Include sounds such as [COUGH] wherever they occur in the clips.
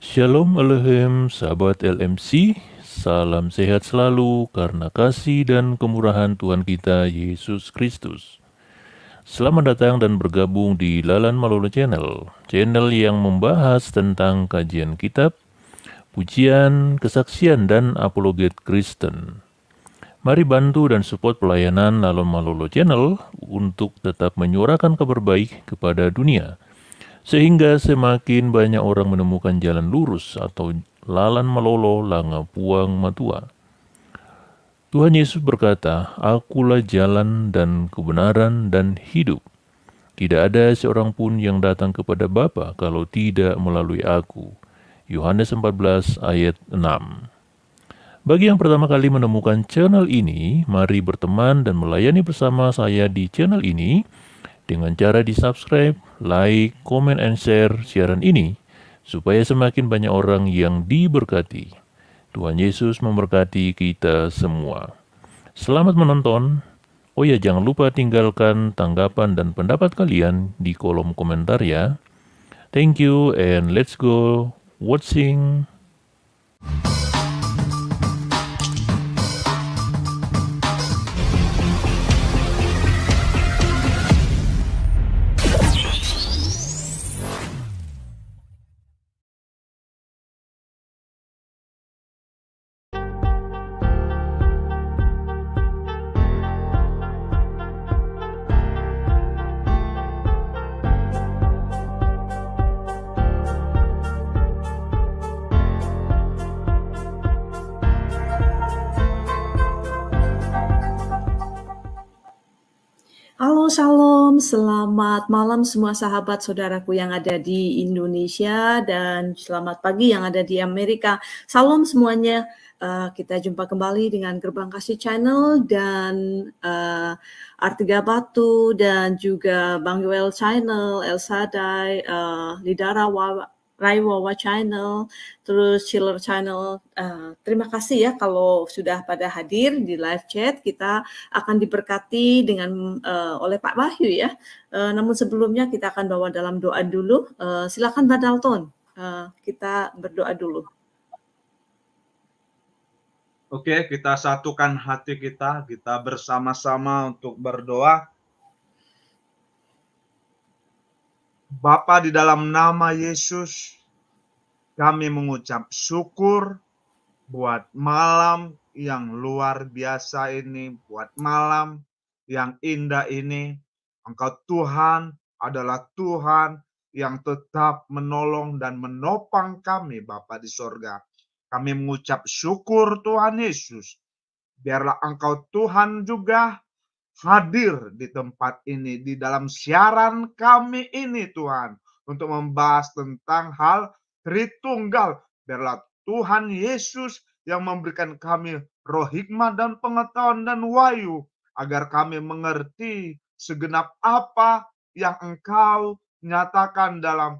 Shalom Alehem sahabat LMC, salam sehat selalu karena kasih dan kemurahan Tuhan kita Yesus Kristus. Selamat datang dan bergabung di Lalan Malolo Channel, channel yang membahas tentang kajian kitab, pujian, kesaksian, dan apologet Kristen. Mari bantu dan support pelayanan Lalan Malolo Channel untuk tetap menyuarakan kabar baik kepada dunia – sehingga semakin banyak orang menemukan jalan lurus atau lalan melolo langa puang matua. Tuhan Yesus berkata, Akulah jalan dan kebenaran dan hidup. Tidak ada seorang pun yang datang kepada Bapa kalau tidak melalui aku. Yohanes 14 ayat 6 Bagi yang pertama kali menemukan channel ini, mari berteman dan melayani bersama saya di channel ini dengan cara di subscribe, like, comment, and share siaran ini supaya semakin banyak orang yang diberkati. Tuhan Yesus memberkati kita semua. Selamat menonton. Oh ya, jangan lupa tinggalkan tanggapan dan pendapat kalian di kolom komentar ya. Thank you and let's go watching. Selamat malam semua sahabat saudaraku yang ada di Indonesia dan selamat pagi yang ada di Amerika. Salam semuanya. Uh, kita jumpa kembali dengan Gerbang Kasih Channel dan uh, eh, Artiga Batu dan juga Bang Yuel Channel, Elsa Dai, uh, eh, Lidara Wawa Raiwawa Channel, terus Chiller Channel. Uh, terima kasih ya kalau sudah pada hadir di live chat. Kita akan diberkati dengan uh, oleh Pak Wahyu ya. Uh, namun sebelumnya kita akan bawa dalam doa dulu. Uh, silakan Pak Dalton, uh, kita berdoa dulu. Oke, kita satukan hati kita, kita bersama-sama untuk berdoa. Bapa di dalam nama Yesus, kami mengucap syukur buat malam yang luar biasa ini, buat malam yang indah ini. Engkau Tuhan adalah Tuhan yang tetap menolong dan menopang kami Bapa di sorga. Kami mengucap syukur Tuhan Yesus. Biarlah Engkau Tuhan juga hadir di tempat ini, di dalam siaran kami ini Tuhan. Untuk membahas tentang hal Tritunggal. Biarlah Tuhan Yesus yang memberikan kami roh hikmah dan pengetahuan dan wayu, Agar kami mengerti segenap apa yang engkau nyatakan dalam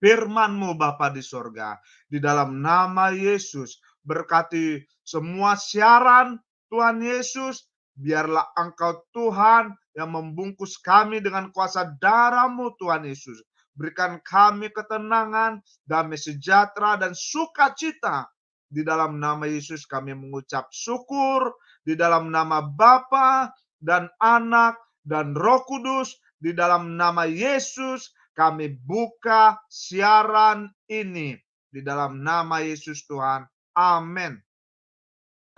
firmanmu Bapa di sorga. Di dalam nama Yesus berkati semua siaran Tuhan Yesus biarlah Engkau Tuhan yang membungkus kami dengan kuasa darahmu Tuhan Yesus. Berikan kami ketenangan, damai sejahtera, dan sukacita. Di dalam nama Yesus kami mengucap syukur, di dalam nama Bapa dan Anak dan Roh Kudus, di dalam nama Yesus kami buka siaran ini. Di dalam nama Yesus Tuhan. Amin.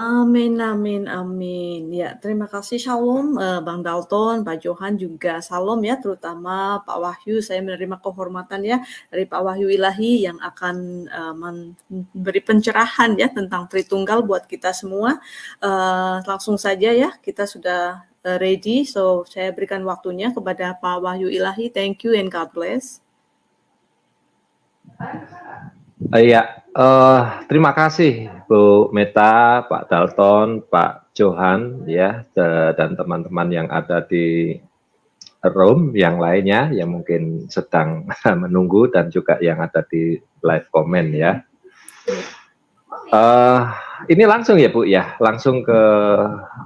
Amin, amin, amin. Ya, terima kasih. Shalom, uh, Bang Dalton, Pak Johan juga. Shalom ya, terutama Pak Wahyu. Saya menerima kehormatan ya dari Pak Wahyu Ilahi yang akan uh, memberi pencerahan ya tentang Tritunggal buat kita semua. Uh, langsung saja ya, kita sudah ready. So, saya berikan waktunya kepada Pak Wahyu Ilahi. Thank you and God bless. Eh, iya, ya, uh, terima kasih Bu Meta, Pak Dalton, Pak Johan, ya, dan teman-teman yang ada di room yang lainnya yang mungkin sedang [LAUGHS] menunggu dan juga yang ada di live comment ya. Uh, ini langsung ya Bu ya, langsung ke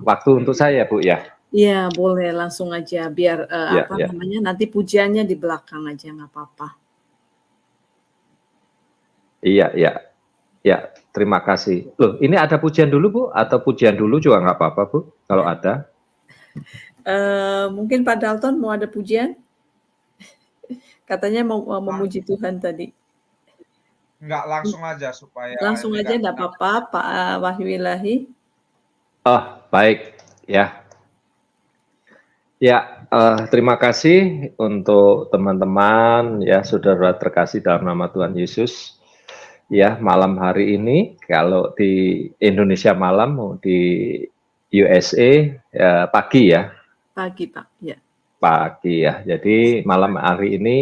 waktu untuk saya Bu ya. Iya boleh langsung aja biar uh, ya, apa ya. namanya nanti pujiannya di belakang aja nggak apa-apa. Iya, iya. Ya, terima kasih. Loh, ini ada pujian dulu, Bu? Atau pujian dulu juga nggak apa-apa, Bu, kalau ada? Uh, mungkin Pak Dalton mau ada pujian? Katanya mau memuji Tuhan tadi. Enggak, langsung aja supaya... Langsung aja, enggak apa-apa, Pak eh, Wahyu Ilahi. Oh, baik. Ya. Ya, uh, terima kasih untuk teman-teman, ya saudara terkasih dalam nama Tuhan Yesus ya malam hari ini kalau di Indonesia malam di USA ya, pagi ya. Pagi pak. Ya. Pagi ya. Jadi malam hari ini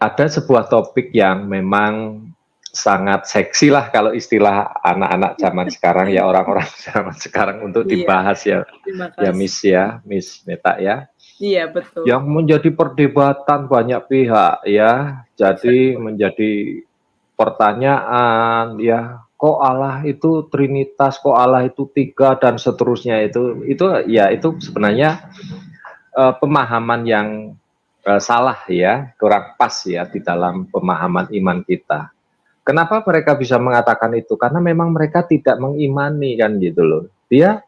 ada sebuah topik yang memang sangat seksi lah kalau istilah anak-anak zaman [LAUGHS] sekarang ya orang-orang [LAUGHS] zaman sekarang untuk iya, dibahas ya ya Miss ya Miss Neta ya iya betul yang menjadi perdebatan banyak pihak ya jadi iya. menjadi pertanyaan ya kok Allah itu trinitas kok Allah itu tiga dan seterusnya itu itu ya itu sebenarnya uh, pemahaman yang uh, salah ya kurang pas ya di dalam pemahaman iman kita kenapa mereka bisa mengatakan itu karena memang mereka tidak mengimani kan gitu loh dia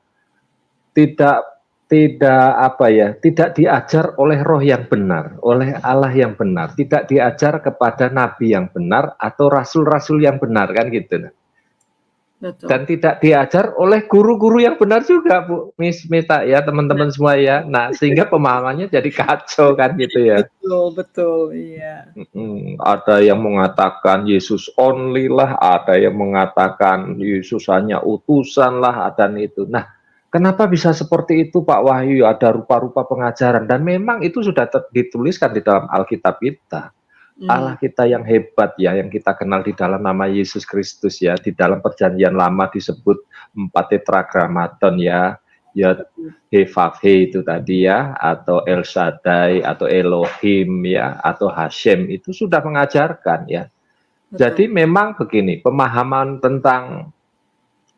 tidak tidak apa ya, tidak diajar oleh roh yang benar, oleh Allah yang benar, tidak diajar kepada nabi yang benar atau rasul-rasul yang benar kan gitu. Betul. Dan tidak diajar oleh guru-guru yang benar juga Bu Miss Mita ya teman-teman semua ya. Nah sehingga pemahamannya jadi kacau kan gitu ya. Betul betul iya. ada yang mengatakan Yesus only lah, ada yang mengatakan Yesus hanya utusan lah, dan itu. Nah Kenapa bisa seperti itu Pak Wahyu? Ya, ada rupa-rupa pengajaran dan memang itu sudah dituliskan di dalam Alkitab kita. Hmm. Allah kita yang hebat ya, yang kita kenal di dalam nama Yesus Kristus ya, di dalam perjanjian lama disebut empat tetragrammaton ya, ya Hefave itu tadi ya, atau El Shaddai, atau Elohim ya, atau Hashem itu sudah mengajarkan ya. Jadi memang begini, pemahaman tentang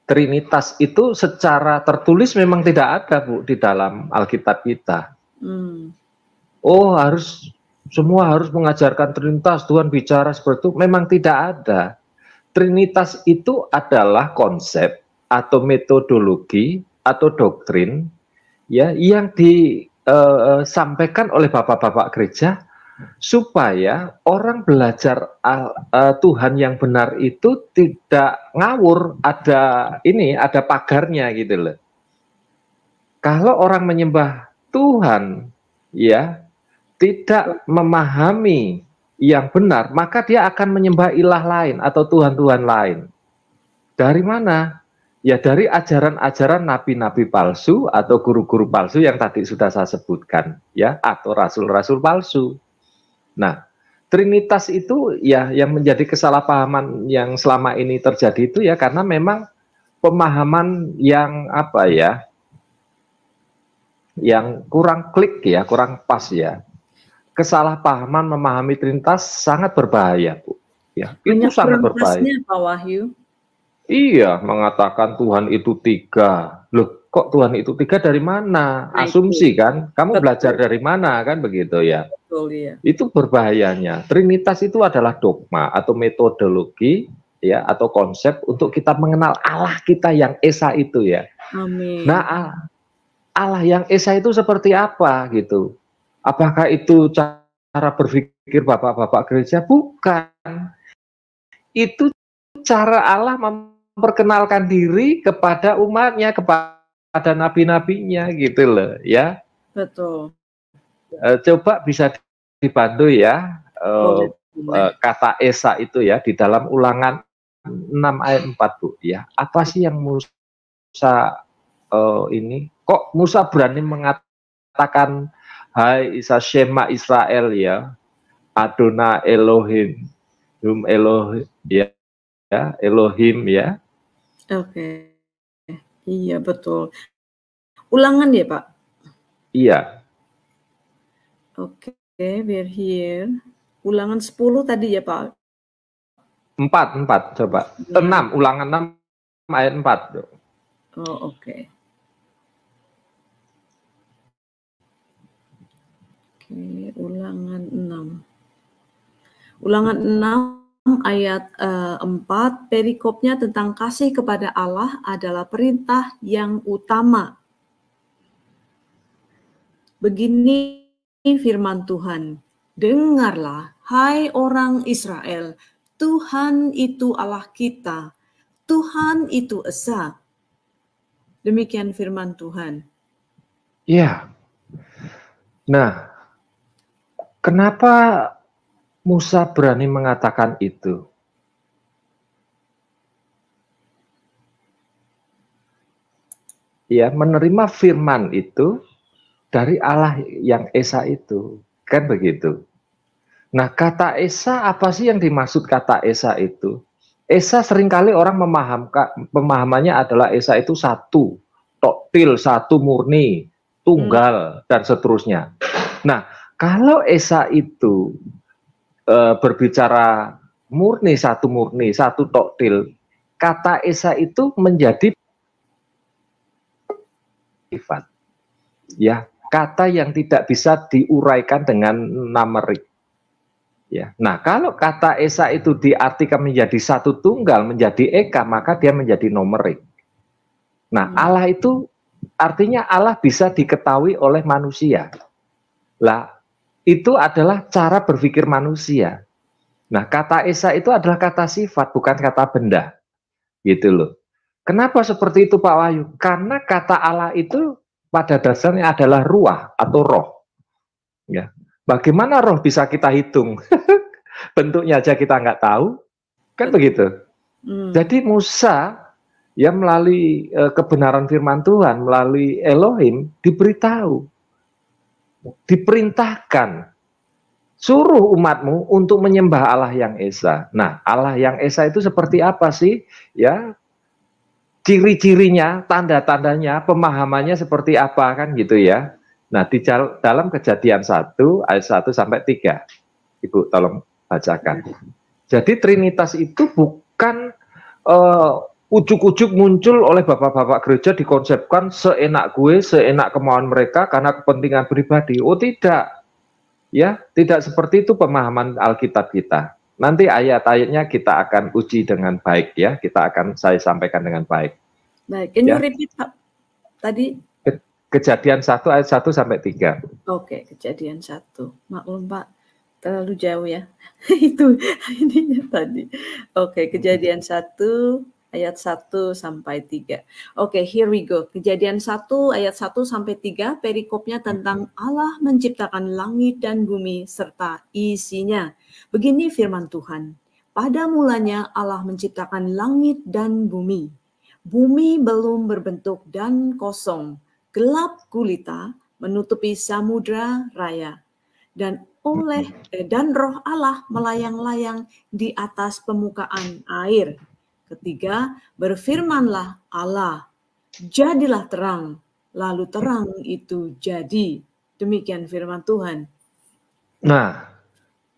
Trinitas itu secara tertulis memang tidak ada bu di dalam Alkitab kita. Hmm. Oh harus semua harus mengajarkan Trinitas Tuhan bicara seperti itu memang tidak ada. Trinitas itu adalah konsep atau metodologi atau doktrin ya yang disampaikan eh, eh, oleh bapak-bapak gereja supaya orang belajar uh, Tuhan yang benar itu tidak ngawur ada ini ada pagarnya gitu loh. Kalau orang menyembah Tuhan ya tidak memahami yang benar, maka dia akan menyembah ilah lain atau tuhan-tuhan lain. Dari mana? Ya dari ajaran-ajaran nabi-nabi palsu atau guru-guru palsu yang tadi sudah saya sebutkan, ya atau rasul-rasul palsu. Nah, Trinitas itu ya yang menjadi kesalahpahaman yang selama ini terjadi itu ya karena memang pemahaman yang apa ya yang kurang klik ya, kurang pas ya. Kesalahpahaman memahami Trinitas sangat berbahaya, Bu. Ya, Banyak itu sangat berbahaya. Pak Wahyu. Iya, mengatakan Tuhan itu tiga. Loh, kok Tuhan itu tiga dari mana? Nah, Asumsi kan? Kamu belajar dari mana kan begitu ya? ya. Itu berbahayanya. Trinitas itu adalah dogma atau metodologi ya atau konsep untuk kita mengenal Allah kita yang esa itu ya. Amin. Nah, Allah yang esa itu seperti apa gitu? Apakah itu cara berpikir bapak-bapak gereja? Bukan. Itu cara Allah memperkenalkan diri kepada umatnya, kepada ada nabi-nabinya gitu loh ya. Betul. E, coba bisa dibantu ya uh, kata Esa itu ya di dalam ulangan 6 ayat 4 Bu ya. Apa sih yang Musa uh, ini kok Musa berani mengatakan hai Isa Shema Israel ya. Adona Elohim. Hum Elohim ya. ya Elohim ya. Oke. Okay. Iya betul. Ulangan ya Pak? Iya. Oke, okay, we're here. Ulangan 10 tadi ya Pak? Empat, empat. coba. Ya. 6, ulangan enam ayat empat. Oh oke. Okay. Oke, ulangan enam. Ulangan enam ayat uh, eh, 4 perikopnya tentang kasih kepada Allah adalah perintah yang utama. Begini firman Tuhan, dengarlah hai orang Israel, Tuhan itu Allah kita, Tuhan itu Esa. Demikian firman Tuhan. Ya. Nah, kenapa Musa berani mengatakan itu. Ya, menerima firman itu dari Allah yang Esa itu, kan begitu. Nah, kata Esa apa sih yang dimaksud kata Esa itu? Esa seringkali orang memahamkan pemahamannya adalah Esa itu satu, toktil satu murni, tunggal hmm. dan seterusnya. Nah, kalau Esa itu Eh, berbicara murni satu murni satu toktil kata esa itu menjadi sifat ya kata yang tidak bisa diuraikan dengan namerik ya nah kalau kata esa itu diartikan menjadi satu tunggal menjadi eka maka dia menjadi nomerik nah hmm. Allah itu artinya Allah bisa diketahui oleh manusia lah itu adalah cara berpikir manusia. Nah, kata Esa itu adalah kata sifat, bukan kata benda. Gitu loh. Kenapa seperti itu Pak Wahyu? Karena kata Allah itu pada dasarnya adalah ruah atau roh. Ya. Bagaimana roh bisa kita hitung? [LAUGHS] Bentuknya aja kita nggak tahu. Kan begitu. Hmm. Jadi Musa ya melalui eh, kebenaran firman Tuhan, melalui Elohim diberitahu diperintahkan suruh umatmu untuk menyembah Allah yang esa. Nah, Allah yang esa itu seperti apa sih? Ya, ciri-cirinya, tanda-tandanya, pemahamannya seperti apa kan gitu ya. Nah, di dalam kejadian 1 ayat 1 sampai 3. Ibu tolong bacakan. Jadi Trinitas itu bukan uh, ujuk-ujuk muncul oleh bapak-bapak gereja dikonsepkan seenak gue, seenak kemauan mereka karena kepentingan pribadi. Oh tidak, ya tidak seperti itu pemahaman Alkitab kita. Nanti ayat-ayatnya kita akan uji dengan baik ya, kita akan saya sampaikan dengan baik. Baik, ini ya. repeat tadi Ke, kejadian satu ayat satu sampai tiga. Oke, kejadian satu Maklum Pak, terlalu jauh ya. [LAUGHS] itu ininya tadi. Oke, kejadian 1 ayat 1 sampai 3. Oke, okay, here we go. Kejadian 1 ayat 1 sampai 3 perikopnya tentang mm-hmm. Allah menciptakan langit dan bumi serta isinya. Begini firman Tuhan. Pada mulanya Allah menciptakan langit dan bumi. Bumi belum berbentuk dan kosong, gelap gulita menutupi samudra raya. Dan oleh mm-hmm. dan roh Allah melayang-layang di atas permukaan air Ketiga, berfirmanlah Allah, jadilah terang, lalu terang itu jadi. Demikian firman Tuhan. Nah,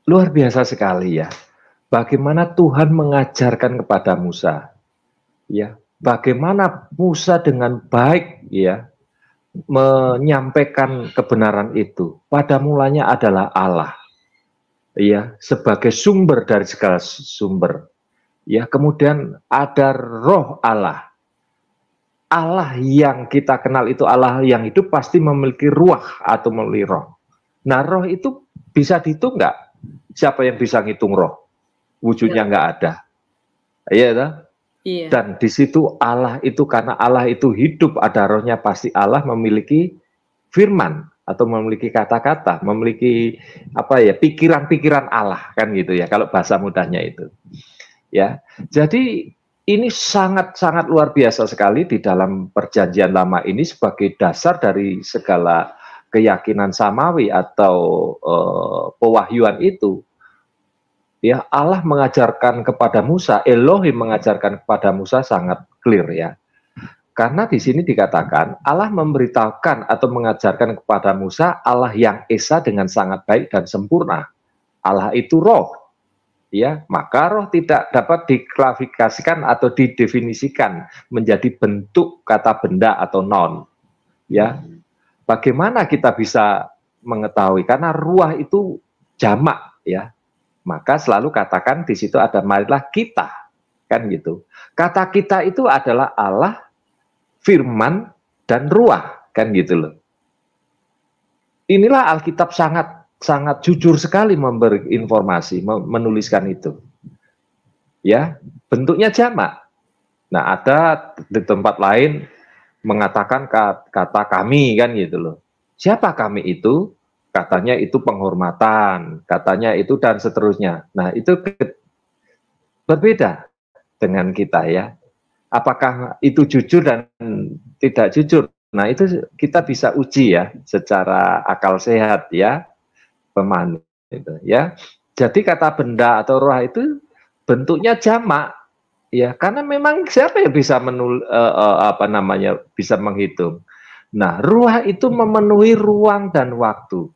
luar biasa sekali ya. Bagaimana Tuhan mengajarkan kepada Musa. Ya, bagaimana Musa dengan baik ya menyampaikan kebenaran itu. Pada mulanya adalah Allah. Ya, sebagai sumber dari segala sumber. Ya, kemudian ada roh Allah. Allah yang kita kenal itu Allah yang hidup pasti memiliki ruah atau memiliki roh. Nah, roh itu bisa dihitung nggak? Siapa yang bisa ngitung roh? Wujudnya nggak ya. ada. Iya, ya. Dan di situ Allah itu karena Allah itu hidup ada rohnya pasti Allah memiliki firman atau memiliki kata-kata, memiliki apa ya pikiran-pikiran Allah kan gitu ya kalau bahasa mudahnya itu ya. Jadi ini sangat-sangat luar biasa sekali di dalam perjanjian lama ini sebagai dasar dari segala keyakinan samawi atau uh, pewahyuan itu. Ya, Allah mengajarkan kepada Musa, Elohim mengajarkan kepada Musa sangat clear ya. Karena di sini dikatakan Allah memberitahukan atau mengajarkan kepada Musa Allah yang esa dengan sangat baik dan sempurna. Allah itu roh, ya maka roh tidak dapat diklasifikasikan atau didefinisikan menjadi bentuk kata benda atau non ya bagaimana kita bisa mengetahui karena ruah itu jamak ya maka selalu katakan di situ ada marilah kita kan gitu kata kita itu adalah Allah firman dan ruah kan gitu loh inilah Alkitab sangat sangat jujur sekali memberi informasi, menuliskan itu. Ya, bentuknya jamak. Nah, ada di tempat lain mengatakan kata kami kan gitu loh. Siapa kami itu? Katanya itu penghormatan, katanya itu dan seterusnya. Nah, itu berbeda dengan kita ya. Apakah itu jujur dan tidak jujur? Nah, itu kita bisa uji ya secara akal sehat ya pemanu gitu ya jadi kata benda atau roh itu bentuknya jamak ya karena memang siapa yang bisa menul uh, uh, apa namanya bisa menghitung nah ruah itu memenuhi ruang dan waktu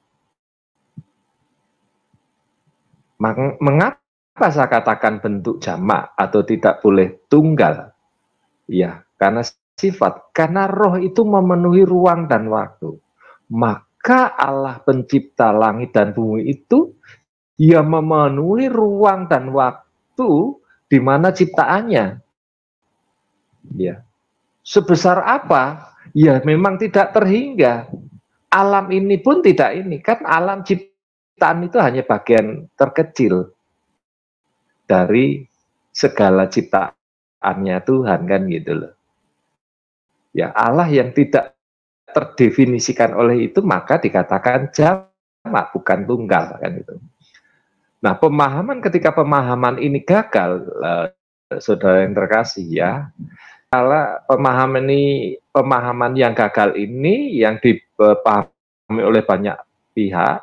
mengapa saya katakan bentuk jamak atau tidak boleh tunggal ya karena sifat karena roh itu memenuhi ruang dan waktu maka jika Allah pencipta langit dan bumi itu ia memenuhi ruang dan waktu di mana ciptaannya. Ya. Sebesar apa? Ya memang tidak terhingga. Alam ini pun tidak ini. Kan alam ciptaan itu hanya bagian terkecil dari segala ciptaannya Tuhan kan gitu loh. Ya Allah yang tidak terdefinisikan oleh itu maka dikatakan jamak bukan tunggal kan itu. Nah pemahaman ketika pemahaman ini gagal, eh, saudara yang terkasih ya, kalau pemahaman ini pemahaman yang gagal ini yang dipahami oleh banyak pihak,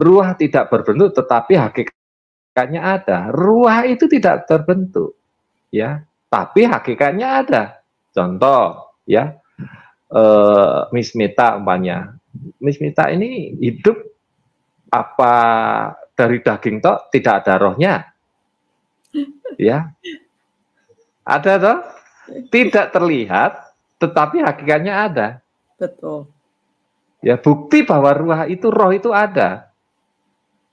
ruah tidak berbentuk tetapi hakikatnya ada. Ruah itu tidak terbentuk, ya, tapi hakikatnya ada. Contoh, ya, uh, Miss Meta umpamanya. Miss Meta ini hidup apa dari daging tok tidak ada rohnya. [LAUGHS] Ya. Ada toh? Tidak terlihat tetapi hakikatnya ada. Betul. Ya, bukti bahwa ruh itu roh itu ada.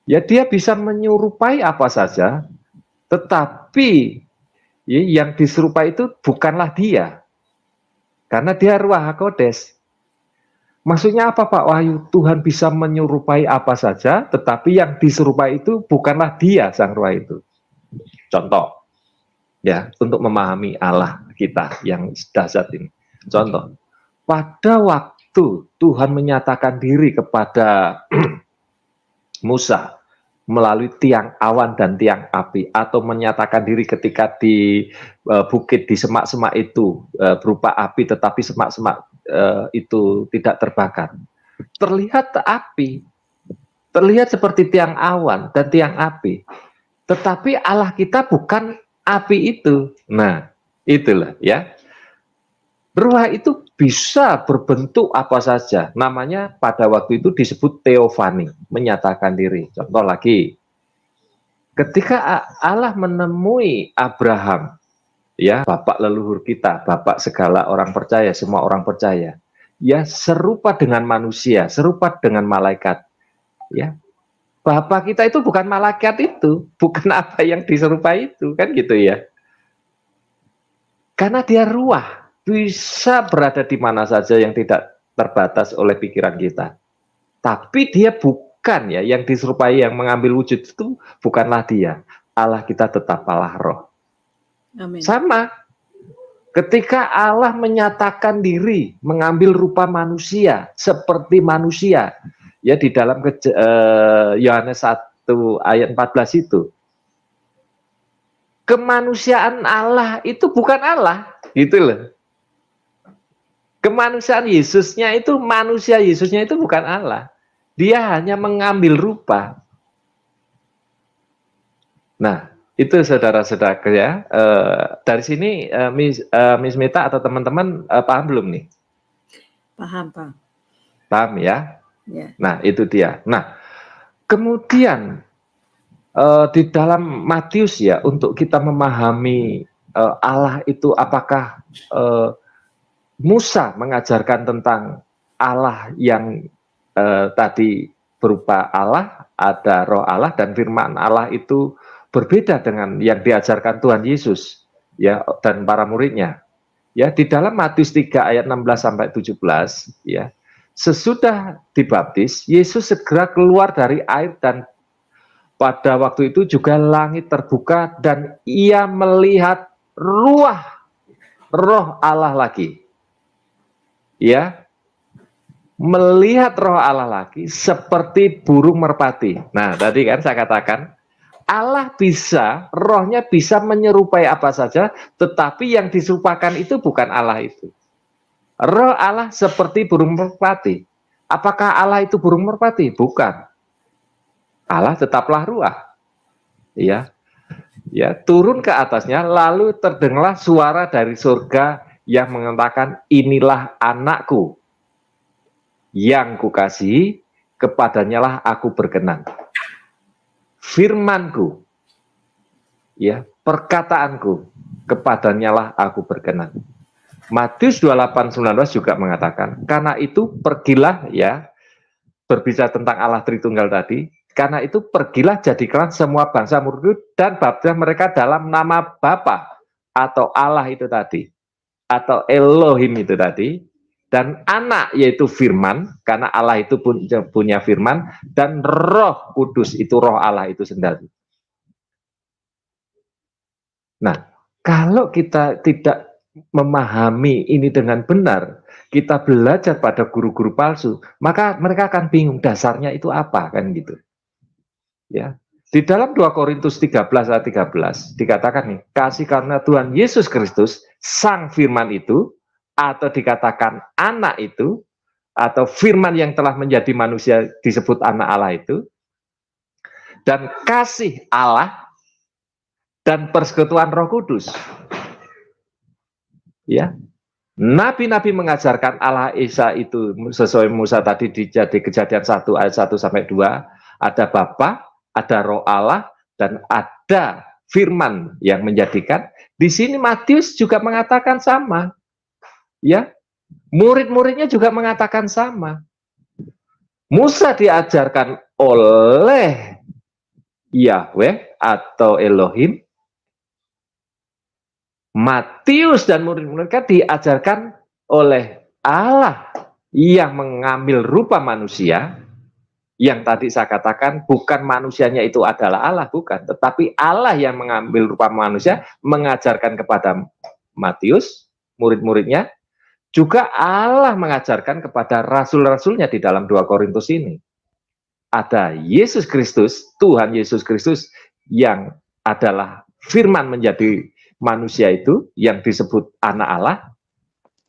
Ya dia bisa menyerupai apa saja, tetapi ya, yang diserupai itu bukanlah dia. Karena dia ruah kodes. Maksudnya apa Pak Wahyu? Tuhan bisa menyerupai apa saja, tetapi yang diserupai itu bukanlah dia sang ruah itu. Contoh, ya untuk memahami Allah kita yang dahsyat ini. Contoh, pada waktu Tuhan menyatakan diri kepada [CLEARS THROAT] Musa melalui tiang awan dan tiang api atau menyatakan diri ketika di e, bukit di semak-semak itu e, berupa api tetapi semak-semak e, itu tidak terbakar. Terlihat api, terlihat seperti tiang awan dan tiang api. Tetapi Allah kita bukan api itu. Nah, itulah ya. Ruah itu bisa berbentuk apa saja. Namanya pada waktu itu disebut teofani, menyatakan diri. Contoh lagi, ketika Allah menemui Abraham, ya bapak leluhur kita, bapak segala orang percaya, semua orang percaya, ya serupa dengan manusia, serupa dengan malaikat, ya. Bapak kita itu bukan malaikat itu, bukan apa yang diserupai itu, kan gitu ya. Karena dia ruah, bisa berada di mana saja yang tidak terbatas oleh pikiran kita. Tapi dia bukan ya yang diserupai yang mengambil wujud itu bukanlah dia. Allah kita tetap Allah roh. Amin. Sama ketika Allah menyatakan diri mengambil rupa manusia seperti manusia ya di dalam eh, Yohanes uh, 1 ayat 14 itu kemanusiaan Allah itu bukan Allah gitu loh Kemanusiaan Yesusnya itu manusia Yesusnya itu bukan Allah. Dia hanya mengambil rupa. Nah, itu saudara-saudara ya. E, dari sini e, Miss, e, Miss Meta atau teman-teman e, paham belum nih? Paham, Pak. Paham ya? ya. Nah, itu dia. Nah, kemudian e, di dalam Matius ya untuk kita memahami e, Allah itu apakah e, Musa mengajarkan tentang Allah yang eh, tadi berupa Allah, ada roh Allah dan firman Allah itu berbeda dengan yang diajarkan Tuhan Yesus ya dan para muridnya. Ya, di dalam Matius 3 ayat 16 sampai 17 ya. Sesudah dibaptis, Yesus segera keluar dari air dan pada waktu itu juga langit terbuka dan ia melihat ruah roh Allah lagi ya melihat roh Allah lagi seperti burung merpati. Nah, tadi kan saya katakan Allah bisa, rohnya bisa menyerupai apa saja, tetapi yang disupakan itu bukan Allah itu. Roh Allah seperti burung merpati. Apakah Allah itu burung merpati? Bukan. Allah tetaplah ruah. Ya. Ya, turun ke atasnya lalu terdengarlah suara dari surga yang mengatakan inilah anakku yang kukasihi, kepadanyalah aku berkenan. Firmanku, ya perkataanku, kepadanyalah aku berkenan. Matius 28 19 juga mengatakan, karena itu pergilah ya berbicara tentang Allah Tritunggal tadi, karena itu pergilah jadikan semua bangsa murid dan baptislah mereka dalam nama Bapa atau Allah itu tadi atau Elohim itu tadi dan anak yaitu firman karena Allah itu punya firman dan roh kudus itu roh Allah itu sendiri. Nah, kalau kita tidak memahami ini dengan benar, kita belajar pada guru-guru palsu, maka mereka akan bingung dasarnya itu apa kan gitu. Ya. Di dalam 2 Korintus 13 ayat 13 dikatakan nih, kasih karena Tuhan Yesus Kristus, sang firman itu atau dikatakan anak itu atau firman yang telah menjadi manusia disebut anak Allah itu dan kasih Allah dan persekutuan Roh Kudus. Ya. Nabi-nabi mengajarkan Allah Isa itu sesuai Musa tadi di kejadian 1 ayat 1 sampai 2 ada Bapak, ada roh Allah, dan ada firman yang menjadikan. Di sini Matius juga mengatakan sama. Ya. Murid-muridnya juga mengatakan sama. Musa diajarkan oleh Yahweh atau Elohim. Matius dan murid-muridnya kan diajarkan oleh Allah yang mengambil rupa manusia yang tadi saya katakan bukan manusianya itu adalah Allah bukan tetapi Allah yang mengambil rupa manusia mengajarkan kepada Matius murid-muridnya juga Allah mengajarkan kepada rasul-rasulnya di dalam 2 Korintus ini ada Yesus Kristus Tuhan Yesus Kristus yang adalah firman menjadi manusia itu yang disebut anak Allah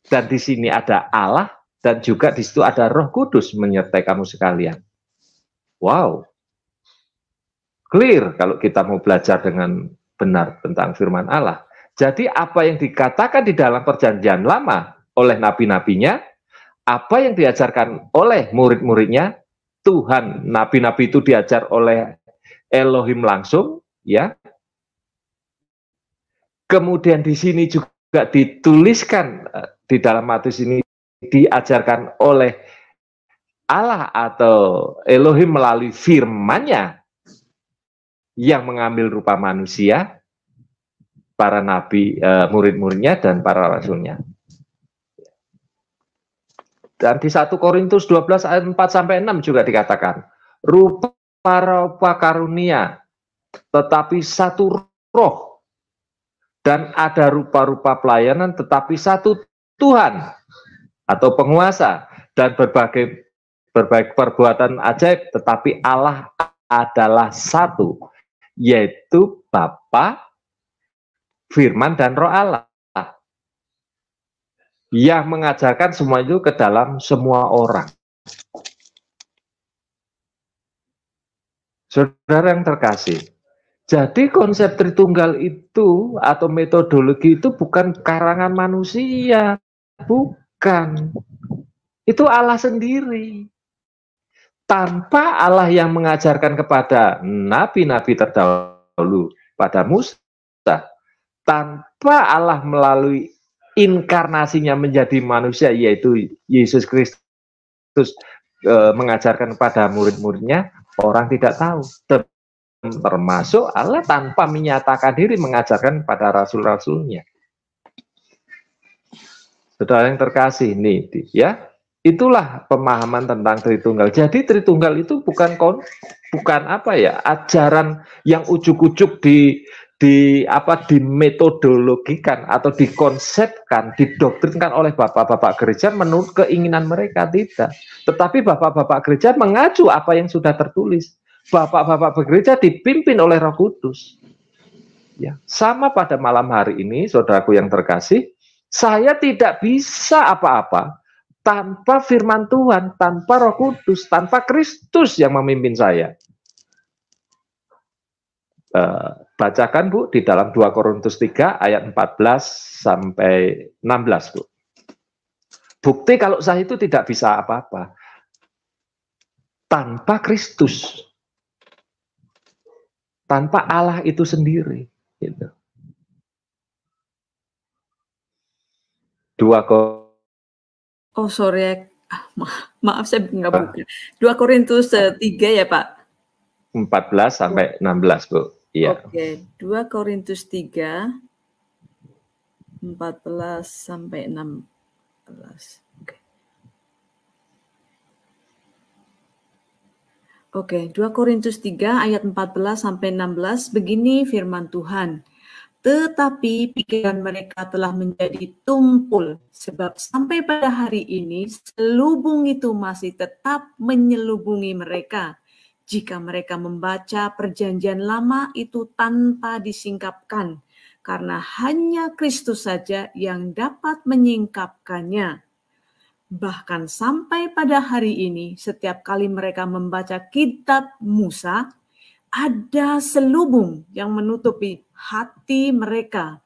dan di sini ada Allah dan juga di situ ada Roh Kudus menyertai kamu sekalian Wow. Clear kalau kita mau belajar dengan benar tentang firman Allah. Jadi apa yang dikatakan di dalam perjanjian lama oleh nabi-nabinya, apa yang diajarkan oleh murid-muridnya, Tuhan, nabi-nabi itu diajar oleh Elohim langsung, ya. Kemudian di sini juga dituliskan eh, di dalam Matius ini diajarkan oleh Allah atau Elohim melalui firman yang mengambil rupa manusia, para nabi, e, murid-muridnya dan para rasulnya. Dan di 1 Korintus 12 ayat 4 sampai 6 juga dikatakan, rupa-rupa karunia, tetapi satu roh dan ada rupa-rupa pelayanan tetapi satu Tuhan atau penguasa dan berbagai berbagai perbuatan ajaib, tetapi Allah adalah satu, yaitu Bapa, Firman dan Roh Allah yang mengajarkan semua itu ke dalam semua orang. Saudara yang terkasih, jadi konsep Tritunggal itu atau metodologi itu bukan karangan manusia, bukan. Itu Allah sendiri tanpa Allah yang mengajarkan kepada nabi-nabi terdahulu pada Musa, tanpa Allah melalui inkarnasinya menjadi manusia yaitu Yesus Kristus e, mengajarkan kepada murid-muridnya orang tidak tahu termasuk Allah tanpa menyatakan diri mengajarkan pada rasul-rasulnya. Saudara yang terkasih nih ya itulah pemahaman tentang Tritunggal. Jadi Tritunggal itu bukan kon, bukan apa ya ajaran yang ujuk-ujuk di di apa dimetodologikan atau dikonsepkan, didoktrinkan oleh bapak-bapak gereja menurut keinginan mereka tidak. Tetapi bapak-bapak gereja mengacu apa yang sudah tertulis. Bapak-bapak gereja dipimpin oleh Roh Kudus. Ya, sama pada malam hari ini, saudaraku yang terkasih, saya tidak bisa apa-apa tanpa firman Tuhan, tanpa Roh Kudus, tanpa Kristus yang memimpin saya. Uh, bacakan Bu di dalam 2 Korintus 3 ayat 14 sampai 16 Bu. Bukti kalau saya itu tidak bisa apa-apa tanpa Kristus. Tanpa Allah itu sendiri gitu. 2 Korintus Oh sorry ya. ah, Ma maaf saya nggak buka. 2 Korintus 3 eh, ya Pak? 14 sampai 16 Bu. Iya. Oke, okay. 2 Korintus 3 14 sampai 16. Oke. Oke, okay, 2 Korintus 3 ayat 14 sampai 16 begini firman Tuhan tetapi pikiran mereka telah menjadi tumpul sebab sampai pada hari ini selubung itu masih tetap menyelubungi mereka jika mereka membaca perjanjian lama itu tanpa disingkapkan karena hanya Kristus saja yang dapat menyingkapkannya. Bahkan sampai pada hari ini, setiap kali mereka membaca kitab Musa, ada selubung yang menutupi hati mereka.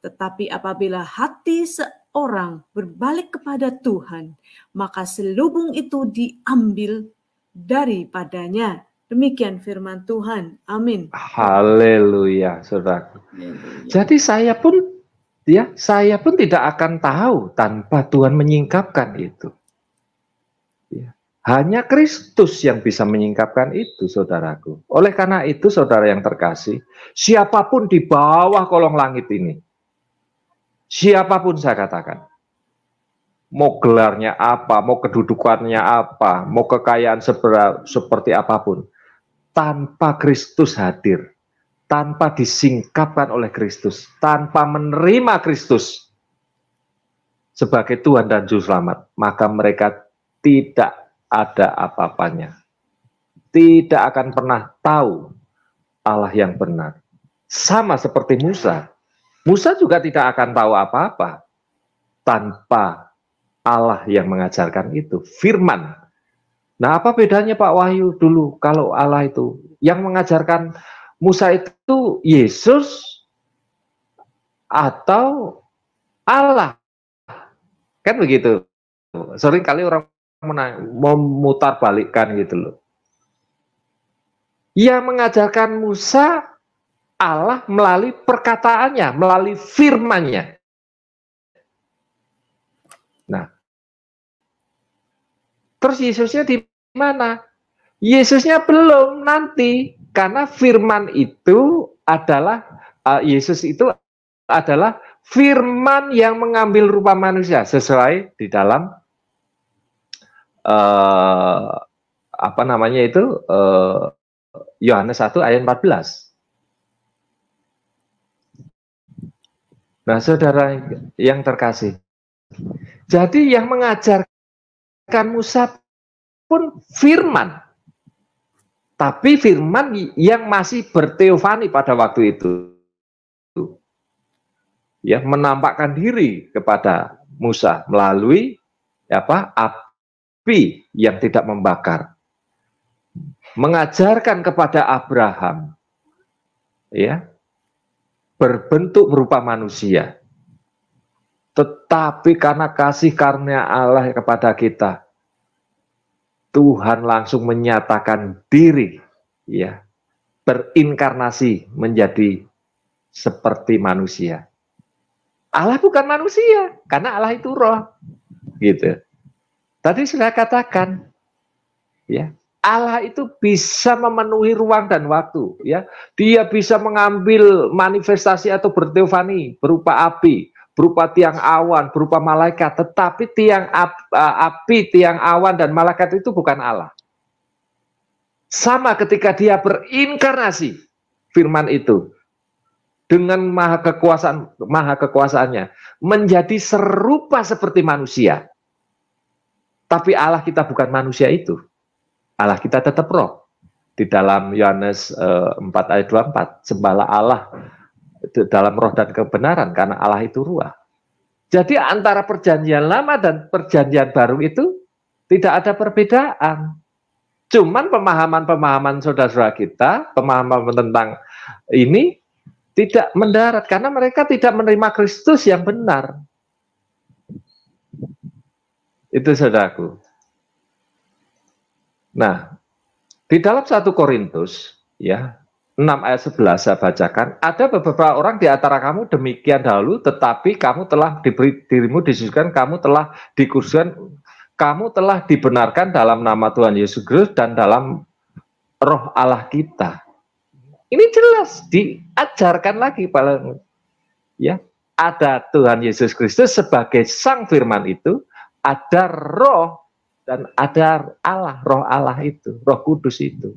Tetapi apabila hati seorang berbalik kepada Tuhan, maka selubung itu diambil daripadanya. Demikian firman Tuhan. Amin. Haleluya, saudara. Jadi saya pun ya, saya pun tidak akan tahu tanpa Tuhan menyingkapkan itu. Hanya Kristus yang bisa menyingkapkan itu, saudaraku. Oleh karena itu, saudara yang terkasih, siapapun di bawah kolong langit ini, siapapun saya katakan, mau gelarnya apa, mau kedudukannya apa, mau kekayaan sebera, seperti apapun, tanpa Kristus hadir, tanpa disingkapkan oleh Kristus, tanpa menerima Kristus sebagai Tuhan dan Juru Selamat, maka mereka tidak ada apa-apanya. Tidak akan pernah tahu Allah yang benar. Sama seperti Musa. Musa juga tidak akan tahu apa-apa tanpa Allah yang mengajarkan itu. Firman. Nah apa bedanya Pak Wahyu dulu kalau Allah itu yang mengajarkan Musa itu Yesus atau Allah? Kan begitu. Sering kali orang memutar balikkan gitu loh. Yang mengajarkan Musa Allah melalui perkataannya, melalui firmannya. Nah, terus Yesusnya di mana? Yesusnya belum nanti, karena firman itu adalah, uh, Yesus itu adalah firman yang mengambil rupa manusia, sesuai di dalam uh, apa namanya itu eh, Yohanes uh, 1 ayat 14. Nah, saudara yang terkasih. Jadi yang mengajarkan Musa pun firman. Tapi firman yang masih berteofani pada waktu itu. Ya, menampakkan diri kepada Musa melalui apa? api yang tidak membakar. Mengajarkan kepada Abraham ya berbentuk berupa manusia. Tetapi karena kasih karunia Allah kepada kita, Tuhan langsung menyatakan diri ya berinkarnasi menjadi seperti manusia. Allah bukan manusia, karena Allah itu roh. Gitu. Tadi sudah katakan, ya Allah itu bisa memenuhi ruang dan waktu, ya. Dia bisa mengambil manifestasi atau berteofani berupa api, berupa tiang awan, berupa malaikat. Tetapi tiang api, eh, api, tiang awan dan malaikat itu bukan Allah. Sama ketika dia berinkarnasi firman itu dengan maha kekuasaan maha kekuasaannya menjadi serupa seperti manusia tapi Allah kita bukan manusia itu. Allah kita tetap roh. Di dalam Yohanes 4 eh, ayat 24, sembala Allah dalam roh dan kebenaran karena Allah itu ruah. Jadi antara perjanjian lama dan perjanjian baru itu tidak ada perbedaan. Cuman pemahaman-pemahaman saudara-saudara kita, pemahaman tentang ini tidak mendarat karena mereka tidak menerima Kristus yang benar. Itu saudaraku. Nah, di dalam satu Korintus, ya, 6 ayat 11 saya bacakan, ada beberapa orang di antara kamu demikian dahulu, tetapi kamu telah diberi dirimu disucikan, kamu telah dikursikan, kamu telah dibenarkan dalam nama Tuhan Yesus Kristus dan dalam roh Allah kita. Ini jelas diajarkan lagi paling ya ada Tuhan Yesus Kristus sebagai sang firman itu ada roh dan ada Allah, roh Allah itu, roh kudus itu.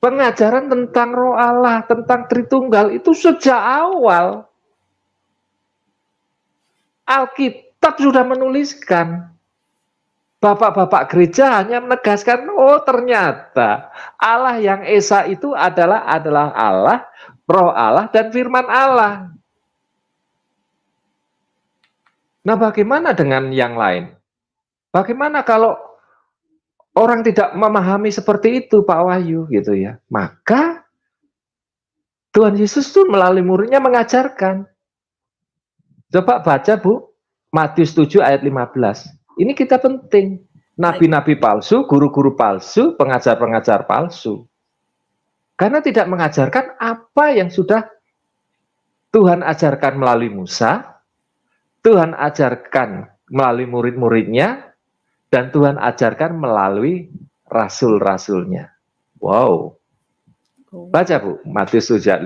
Pengajaran tentang roh Allah, tentang Tritunggal itu sejak awal Alkitab sudah menuliskan. Bapak-bapak gereja hanya menegaskan, oh ternyata Allah yang Esa itu adalah adalah Allah, roh Allah dan firman Allah. Nah, bagaimana dengan yang lain? Bagaimana kalau orang tidak memahami seperti itu, Pak Wahyu, gitu ya? Maka Tuhan Yesus tuh melalui muridnya mengajarkan. Coba baca Bu, Matius 7 ayat 15. Ini kita penting. Nabi-nabi palsu, guru-guru palsu, pengajar-pengajar palsu. Karena tidak mengajarkan apa yang sudah Tuhan ajarkan melalui Musa, Tuhan ajarkan melalui murid-muridnya dan Tuhan ajarkan melalui rasul-rasulnya. Wow. Baca Bu, Matius 7 ayat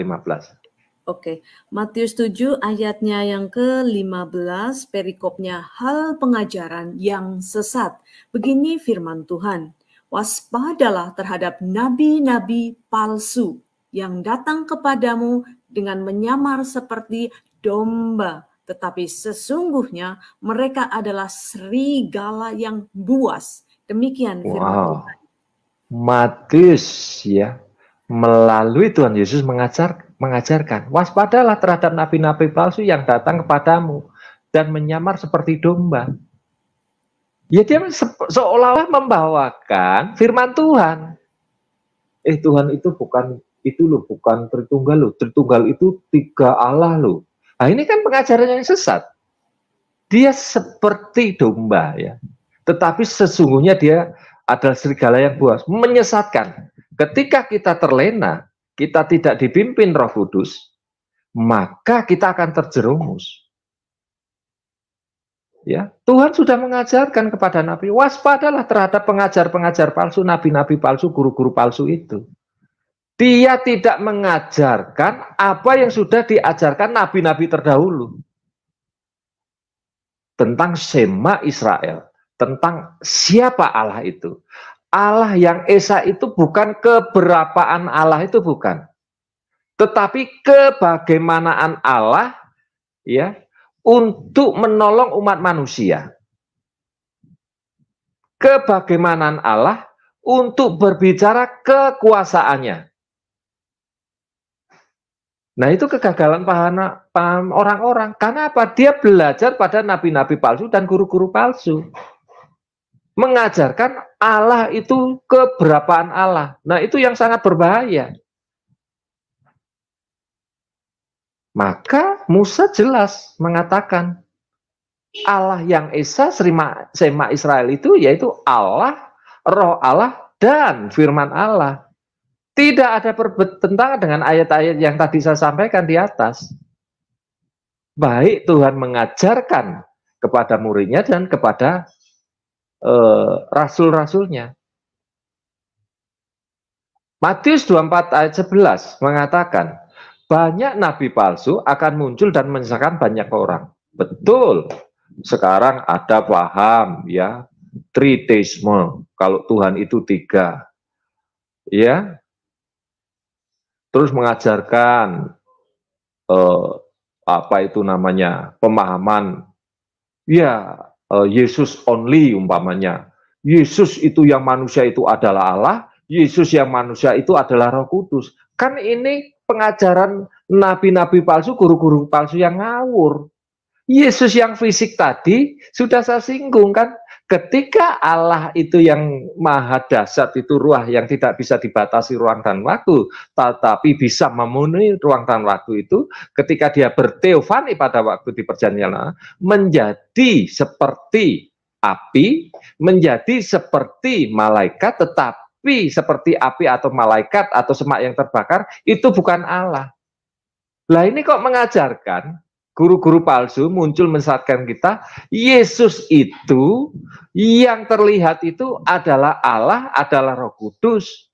15. Oke, Matius 7 ayatnya yang ke-15 perikopnya hal pengajaran yang sesat. Begini firman Tuhan, waspadalah terhadap nabi-nabi palsu yang datang kepadamu dengan menyamar seperti domba tetapi sesungguhnya mereka adalah serigala yang buas. Demikian firman wow. Matius ya melalui Tuhan Yesus mengajar mengajarkan waspadalah terhadap nabi-nabi palsu yang datang kepadamu dan menyamar seperti domba. Ya dia se seolah-olah membawakan firman Tuhan. Eh Tuhan itu bukan itu loh bukan tertunggal loh. tertunggal itu tiga Allah loh. Nah, ini kan pengajaran yang sesat. Dia seperti domba ya. Tetapi sesungguhnya dia adalah serigala yang buas, menyesatkan. Ketika kita terlena, kita tidak dipimpin Roh Kudus, maka kita akan terjerumus. Ya, Tuhan sudah mengajarkan kepada nabi, waspadalah terhadap pengajar-pengajar palsu, nabi-nabi palsu, guru-guru palsu itu. Dia tidak mengajarkan apa yang sudah diajarkan nabi-nabi terdahulu. Tentang Sema Israel, tentang siapa Allah itu. Allah yang Esa itu bukan keberapaan Allah itu bukan. Tetapi kebagaimanaan Allah ya untuk menolong umat manusia. Kebagaimanaan Allah untuk berbicara kekuasaannya. Nah itu kegagalan paham orang-orang. Karena apa? Dia belajar pada nabi-nabi palsu dan guru-guru palsu. Mengajarkan Allah itu keberapaan Allah. Nah itu yang sangat berbahaya. Maka Musa jelas mengatakan Allah yang Esa serima Sema Israel itu yaitu Allah, roh Allah dan firman Allah. Tidak ada perbentangan dengan ayat-ayat yang tadi saya sampaikan di atas. Baik Tuhan mengajarkan kepada muridnya dan kepada eh, rasul-rasulnya. Matius 24 ayat 11 mengatakan, banyak nabi palsu akan muncul dan menyesatkan banyak orang. Betul. Sekarang ada paham ya, triteisme kalau Tuhan itu tiga. Ya, terus mengajarkan eh, apa itu namanya pemahaman ya eh, Yesus only umpamanya Yesus itu yang manusia itu adalah Allah Yesus yang manusia itu adalah Roh Kudus kan ini pengajaran nabi-nabi palsu guru-guru palsu yang ngawur Yesus yang fisik tadi sudah saya singgung kan ketika Allah itu yang maha dasar itu ruah yang tidak bisa dibatasi ruang dan waktu tetapi bisa memenuhi ruang dan waktu itu ketika dia berteofani pada waktu di perjanjian Allah menjadi seperti api menjadi seperti malaikat tetapi seperti api atau malaikat atau semak yang terbakar itu bukan Allah lah ini kok mengajarkan guru-guru palsu muncul mensatkan kita, Yesus itu yang terlihat itu adalah Allah, adalah Roh Kudus.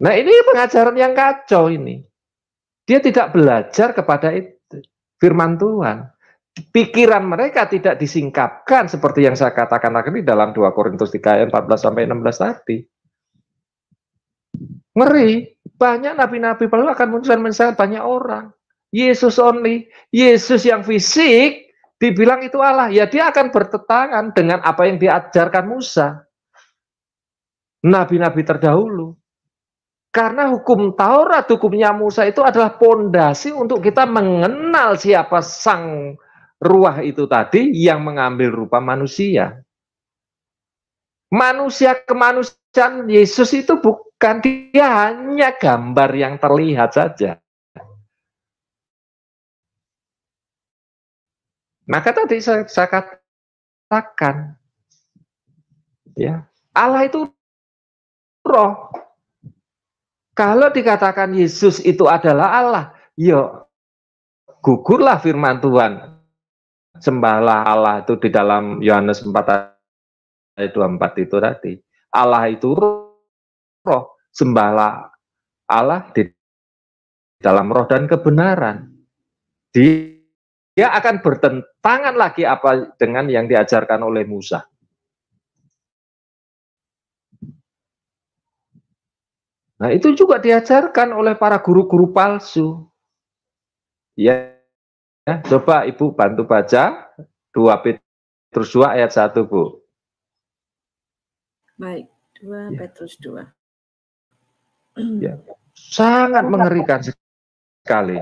Nah, ini pengajaran yang kacau ini. Dia tidak belajar kepada itu, firman Tuhan. Pikiran mereka tidak disingkapkan seperti yang saya katakan tadi dalam 2 Korintus 3 ayat 14 sampai 16 tadi. Ngeri, banyak nabi-nabi perlu akan muncul dan banyak orang. Yesus only, Yesus yang fisik dibilang itu Allah, ya dia akan bertentangan dengan apa yang diajarkan Musa. Nabi-nabi terdahulu. Karena hukum Taurat, hukumnya Musa itu adalah pondasi untuk kita mengenal siapa sang ruah itu tadi yang mengambil rupa manusia. Manusia kemanusiaan Yesus itu bukan dia hanya gambar yang terlihat saja. Maka tadi saya, katakan, ya Allah itu roh. Kalau dikatakan Yesus itu adalah Allah, yo ya, gugurlah firman Tuhan. Sembahlah Allah itu di dalam Yohanes 4 ayat 24 itu tadi. Allah itu roh, sembahlah Allah di dalam roh dan kebenaran. Di dia akan bertentangan lagi apa dengan yang diajarkan oleh Musa. Nah, itu juga diajarkan oleh para guru-guru palsu. Ya. ya, coba Ibu bantu baca 2 Petrus 2 ayat 1, Bu. Baik, 2 ya. Petrus 2. Ya. Sangat mengerikan sekali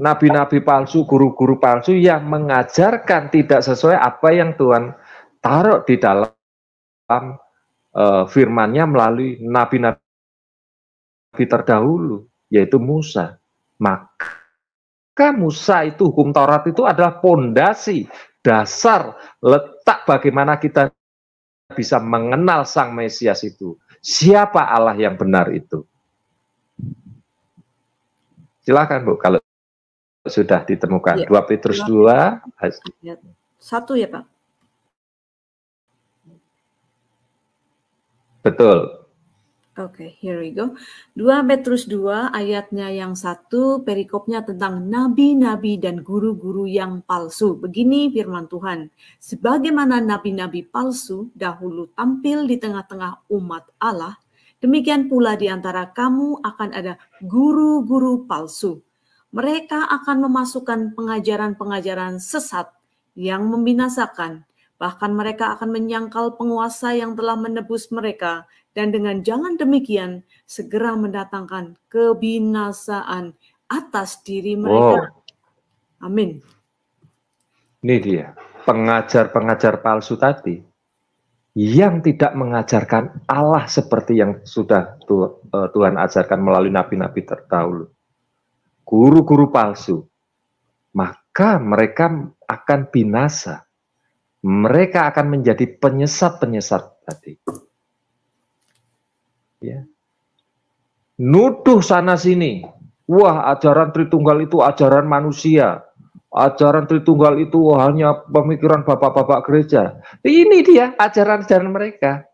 nabi-nabi palsu, guru-guru palsu yang mengajarkan tidak sesuai apa yang Tuhan taruh di dalam uh, firmannya melalui nabi-nabi terdahulu, yaitu Musa. Maka Musa itu hukum Taurat itu adalah pondasi dasar letak bagaimana kita bisa mengenal Sang Mesias itu. Siapa Allah yang benar itu? Silakan Bu kalau sudah ditemukan. Ya. 2 Petrus 2 iya. satu ya, Pak. Betul. Oke, okay, here we go. 2 Petrus 2 ayatnya yang satu, perikopnya tentang nabi-nabi dan guru-guru yang palsu. Begini firman Tuhan, sebagaimana nabi-nabi palsu dahulu tampil di tengah-tengah umat Allah, demikian pula di antara kamu akan ada guru-guru palsu mereka akan memasukkan pengajaran-pengajaran sesat yang membinasakan. Bahkan mereka akan menyangkal penguasa yang telah menebus mereka dan dengan jangan demikian segera mendatangkan kebinasaan atas diri mereka. Wow. Amin. Ini dia, pengajar-pengajar palsu tadi yang tidak mengajarkan Allah seperti yang sudah eh, Tuhan ajarkan melalui nabi-nabi terdahulu guru-guru palsu, maka mereka akan binasa. Mereka akan menjadi penyesat-penyesat tadi. Ya. Nuduh sana sini. Wah, ajaran Tritunggal itu ajaran manusia. Ajaran Tritunggal itu hanya pemikiran bapak-bapak gereja. Ini dia ajaran-ajaran mereka.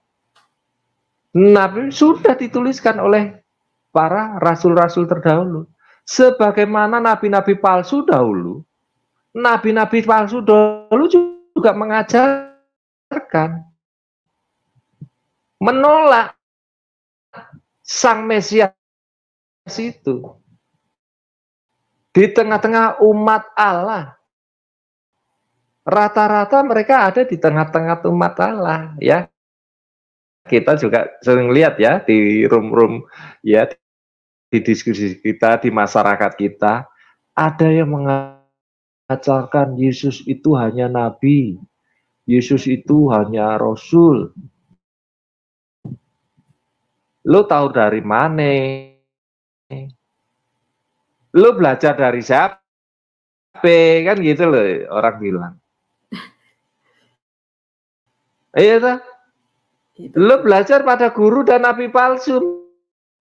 Nabi sudah dituliskan oleh para rasul-rasul terdahulu sebagaimana nabi-nabi palsu dahulu, nabi-nabi palsu dahulu juga mengajarkan menolak sang Mesias itu di tengah-tengah umat Allah. Rata-rata mereka ada di tengah-tengah umat Allah, ya. Kita juga sering lihat ya di room-room ya di diskusi kita, di masyarakat kita, ada yang mengajarkan Yesus itu hanya nabi, Yesus itu hanya rasul. Lo tahu dari mana? Lo belajar dari siapa? Kan gitu loh orang bilang. [LAUGHS] Iya, gitu. lo belajar pada guru dan nabi palsu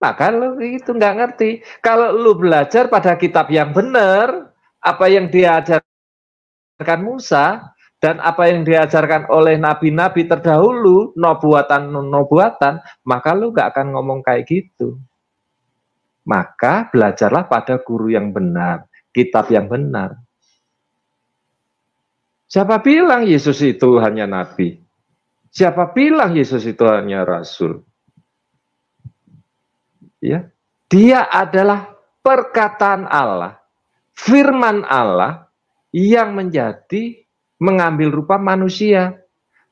maka nah, lu itu nggak ngerti. Kalau lu belajar pada kitab yang benar, apa yang diajarkan Musa dan apa yang diajarkan oleh nabi-nabi terdahulu, nubuatan nubuatan, maka lu nggak akan ngomong kayak gitu. Maka belajarlah pada guru yang benar, kitab yang benar. Siapa bilang Yesus itu hanya nabi? Siapa bilang Yesus itu hanya rasul? ya dia adalah perkataan Allah firman Allah yang menjadi mengambil rupa manusia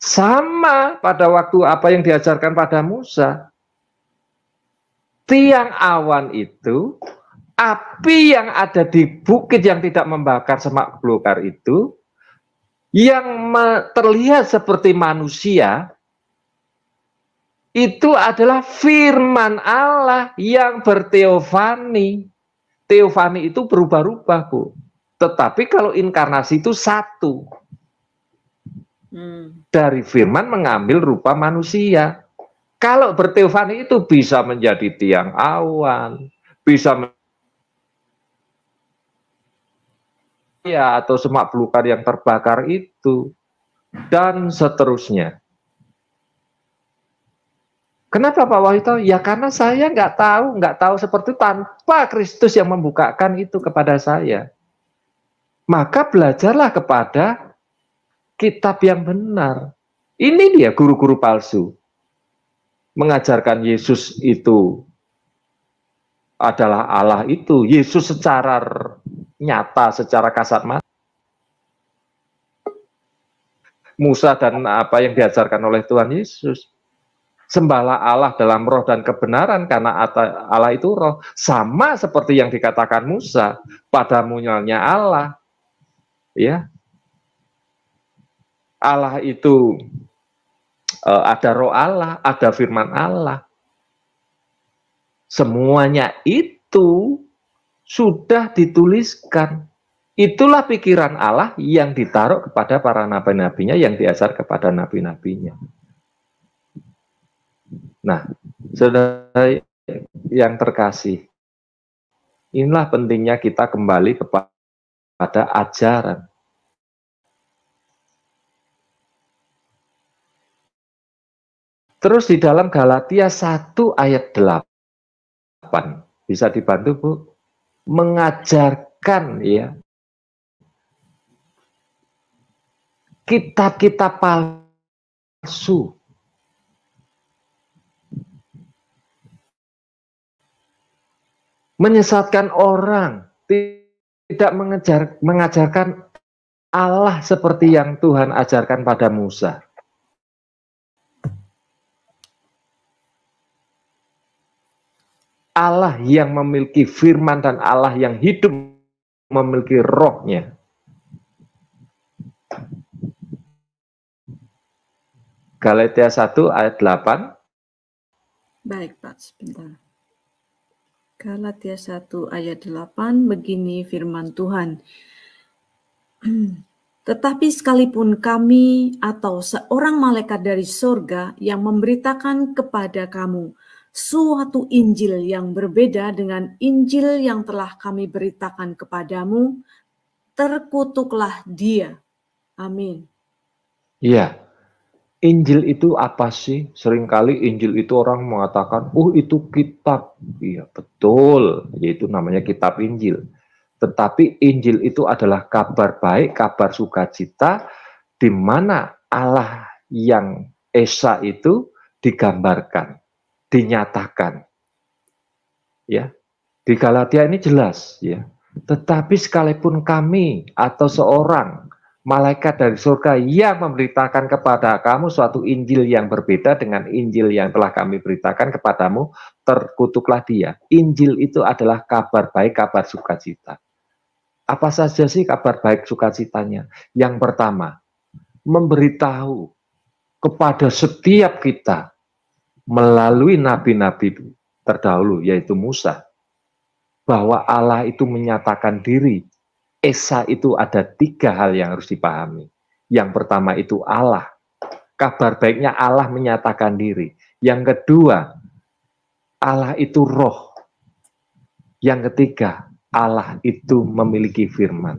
sama pada waktu apa yang diajarkan pada Musa tiang awan itu api yang ada di bukit yang tidak membakar semak belukar itu yang terlihat seperti manusia itu adalah firman Allah yang berteofani. Teofani itu berubah-ubah, Bu. Tetapi kalau inkarnasi itu satu. Hmm. Dari firman mengambil rupa manusia. Kalau berteofani itu bisa menjadi tiang awan, bisa ya atau semak belukar yang terbakar itu dan seterusnya. Kenapa Pak Wahito? Ya karena saya nggak tahu, nggak tahu seperti tanpa Kristus yang membukakan itu kepada saya. Maka belajarlah kepada kitab yang benar. Ini dia guru-guru palsu. Mengajarkan Yesus itu adalah Allah itu. Yesus secara nyata, secara kasat mata. Musa dan apa yang diajarkan oleh Tuhan Yesus sembahlah Allah dalam roh dan kebenaran karena Allah itu roh sama seperti yang dikatakan Musa pada munculnya Allah ya Allah itu e, ada roh Allah ada firman Allah semuanya itu sudah dituliskan Itulah pikiran Allah yang ditaruh kepada para nabi-nabinya, yang diasar kepada nabi-nabinya. Nah, saudara yang terkasih, inilah pentingnya kita kembali kepada ajaran. Terus di dalam Galatia 1 ayat 8, bisa dibantu Bu? Mengajarkan ya, kitab-kitab palsu menyesatkan orang, tidak mengejar, mengajarkan Allah seperti yang Tuhan ajarkan pada Musa. Allah yang memiliki firman dan Allah yang hidup memiliki rohnya. Galatia 1 ayat 8. Baik Pak, sebentar. Galatia 1 ayat 8 begini firman Tuhan. [CLEARS THROAT] Tetapi sekalipun kami atau seorang malaikat dari sorga yang memberitakan kepada kamu suatu Injil yang berbeda dengan Injil yang telah kami beritakan kepadamu, terkutuklah dia. Amin. Iya, Injil itu apa sih? Seringkali Injil itu orang mengatakan, "Oh, itu kitab." Iya, betul. Yaitu namanya kitab Injil. Tetapi Injil itu adalah kabar baik, kabar sukacita di mana Allah yang Esa itu digambarkan, dinyatakan. Ya. Di Galatia ini jelas, ya. Tetapi sekalipun kami atau seorang malaikat dari surga yang memberitakan kepada kamu suatu Injil yang berbeda dengan Injil yang telah kami beritakan kepadamu, terkutuklah dia. Injil itu adalah kabar baik, kabar sukacita. Apa saja sih kabar baik sukacitanya? Yang pertama, memberitahu kepada setiap kita melalui nabi-nabi terdahulu, yaitu Musa, bahwa Allah itu menyatakan diri Esa itu ada tiga hal yang harus dipahami. Yang pertama itu Allah. Kabar baiknya Allah menyatakan diri. Yang kedua, Allah itu roh. Yang ketiga, Allah itu memiliki firman.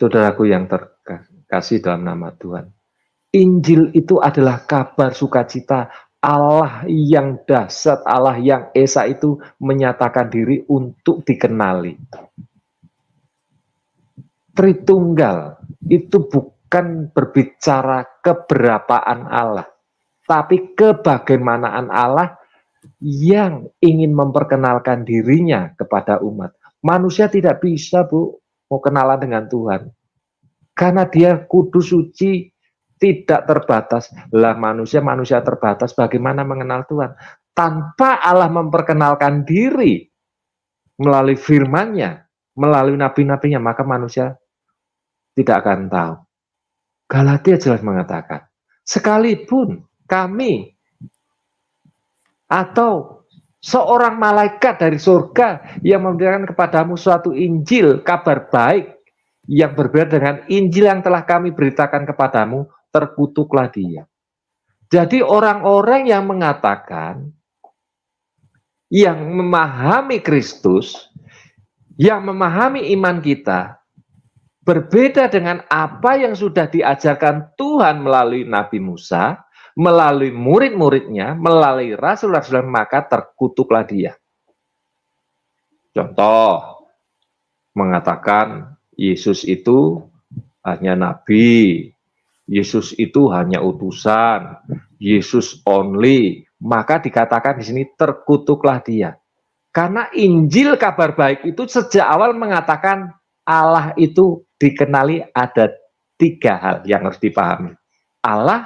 Saudaraku yang terkasih dalam nama Tuhan. Injil itu adalah kabar sukacita Allah yang dahsyat, Allah yang esa itu menyatakan diri untuk dikenali. Tritunggal itu bukan berbicara keberapaan Allah, tapi kebagaimanaan Allah yang ingin memperkenalkan dirinya kepada umat. Manusia tidak bisa, Bu, mau kenalan dengan Tuhan. Karena dia kudus suci, tidak terbatas. Lah manusia, manusia terbatas bagaimana mengenal Tuhan? Tanpa Allah memperkenalkan diri melalui firman-Nya, melalui nabi-nabinya, maka manusia tidak akan tahu. Galatia jelas mengatakan, sekalipun kami atau seorang malaikat dari surga yang memberikan kepadamu suatu Injil, kabar baik yang berbeda dengan Injil yang telah kami beritakan kepadamu, terkutuklah dia. Ya. Jadi orang-orang yang mengatakan, yang memahami Kristus, yang memahami iman kita, berbeda dengan apa yang sudah diajarkan Tuhan melalui Nabi Musa, melalui murid-muridnya, melalui rasul-rasul, maka terkutuklah dia. Ya. Contoh, mengatakan Yesus itu hanya nabi, Yesus itu hanya utusan, Yesus only, maka dikatakan di sini terkutuklah dia. Karena Injil kabar baik itu sejak awal mengatakan Allah itu dikenali ada tiga hal yang harus dipahami. Allah,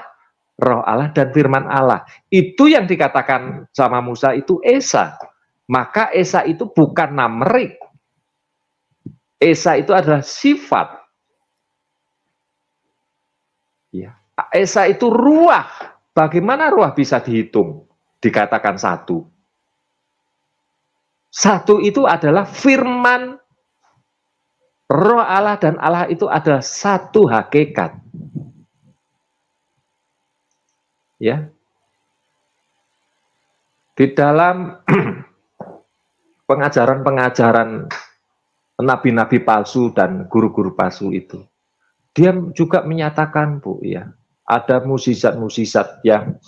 roh Allah, dan firman Allah. Itu yang dikatakan sama Musa itu Esa. Maka Esa itu bukan namerik. Esa itu adalah sifat Ya. Esa itu ruah. Bagaimana ruah bisa dihitung? Dikatakan satu. Satu itu adalah firman roh Allah dan Allah itu adalah satu hakikat. Ya. Di dalam [CLEARS THROAT] pengajaran-pengajaran nabi-nabi palsu dan guru-guru palsu itu dia juga menyatakan Bu ya, ada musisat-musisat yang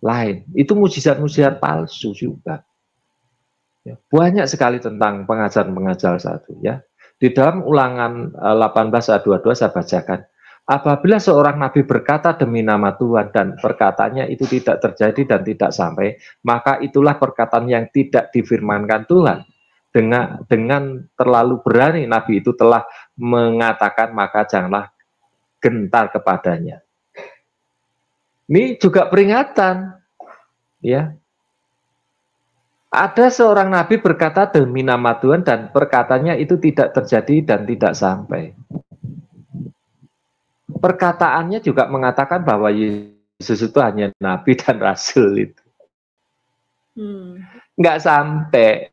lain. Itu musisat-musisat palsu juga. Ya, banyak sekali tentang pengajar-pengajar satu ya. Di dalam ulangan 18 eh, 22 saya bacakan. Apabila seorang nabi berkata demi nama Tuhan dan perkataannya itu tidak terjadi dan tidak sampai, maka itulah perkataan yang tidak difirmankan Tuhan. Dengan dengan terlalu berani nabi itu telah mengatakan maka janganlah gentar kepadanya. Ini juga peringatan, ya. Ada seorang nabi berkata demi nama Tuhan dan perkataannya itu tidak terjadi dan tidak sampai. Perkataannya juga mengatakan bahwa Yesus itu hanya nabi dan rasul itu. Hmm. Nggak sampai.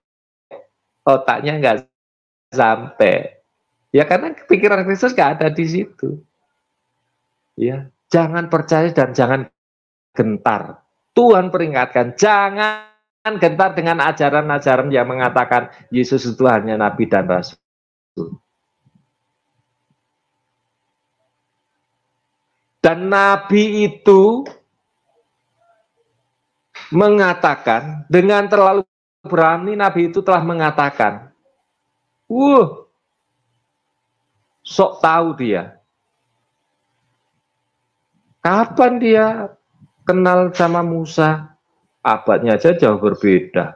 Otaknya nggak sampai. Ya karena pikiran Kristus nggak ada di situ. Ya, jangan percaya dan jangan gentar. Tuhan peringatkan, jangan gentar dengan ajaran-ajaran yang mengatakan Yesus itu hanya nabi dan rasul. Dan nabi itu mengatakan dengan terlalu berani nabi itu telah mengatakan, "Wuh, sok tahu dia." Kapan dia kenal sama Musa? Abadnya aja jauh berbeda.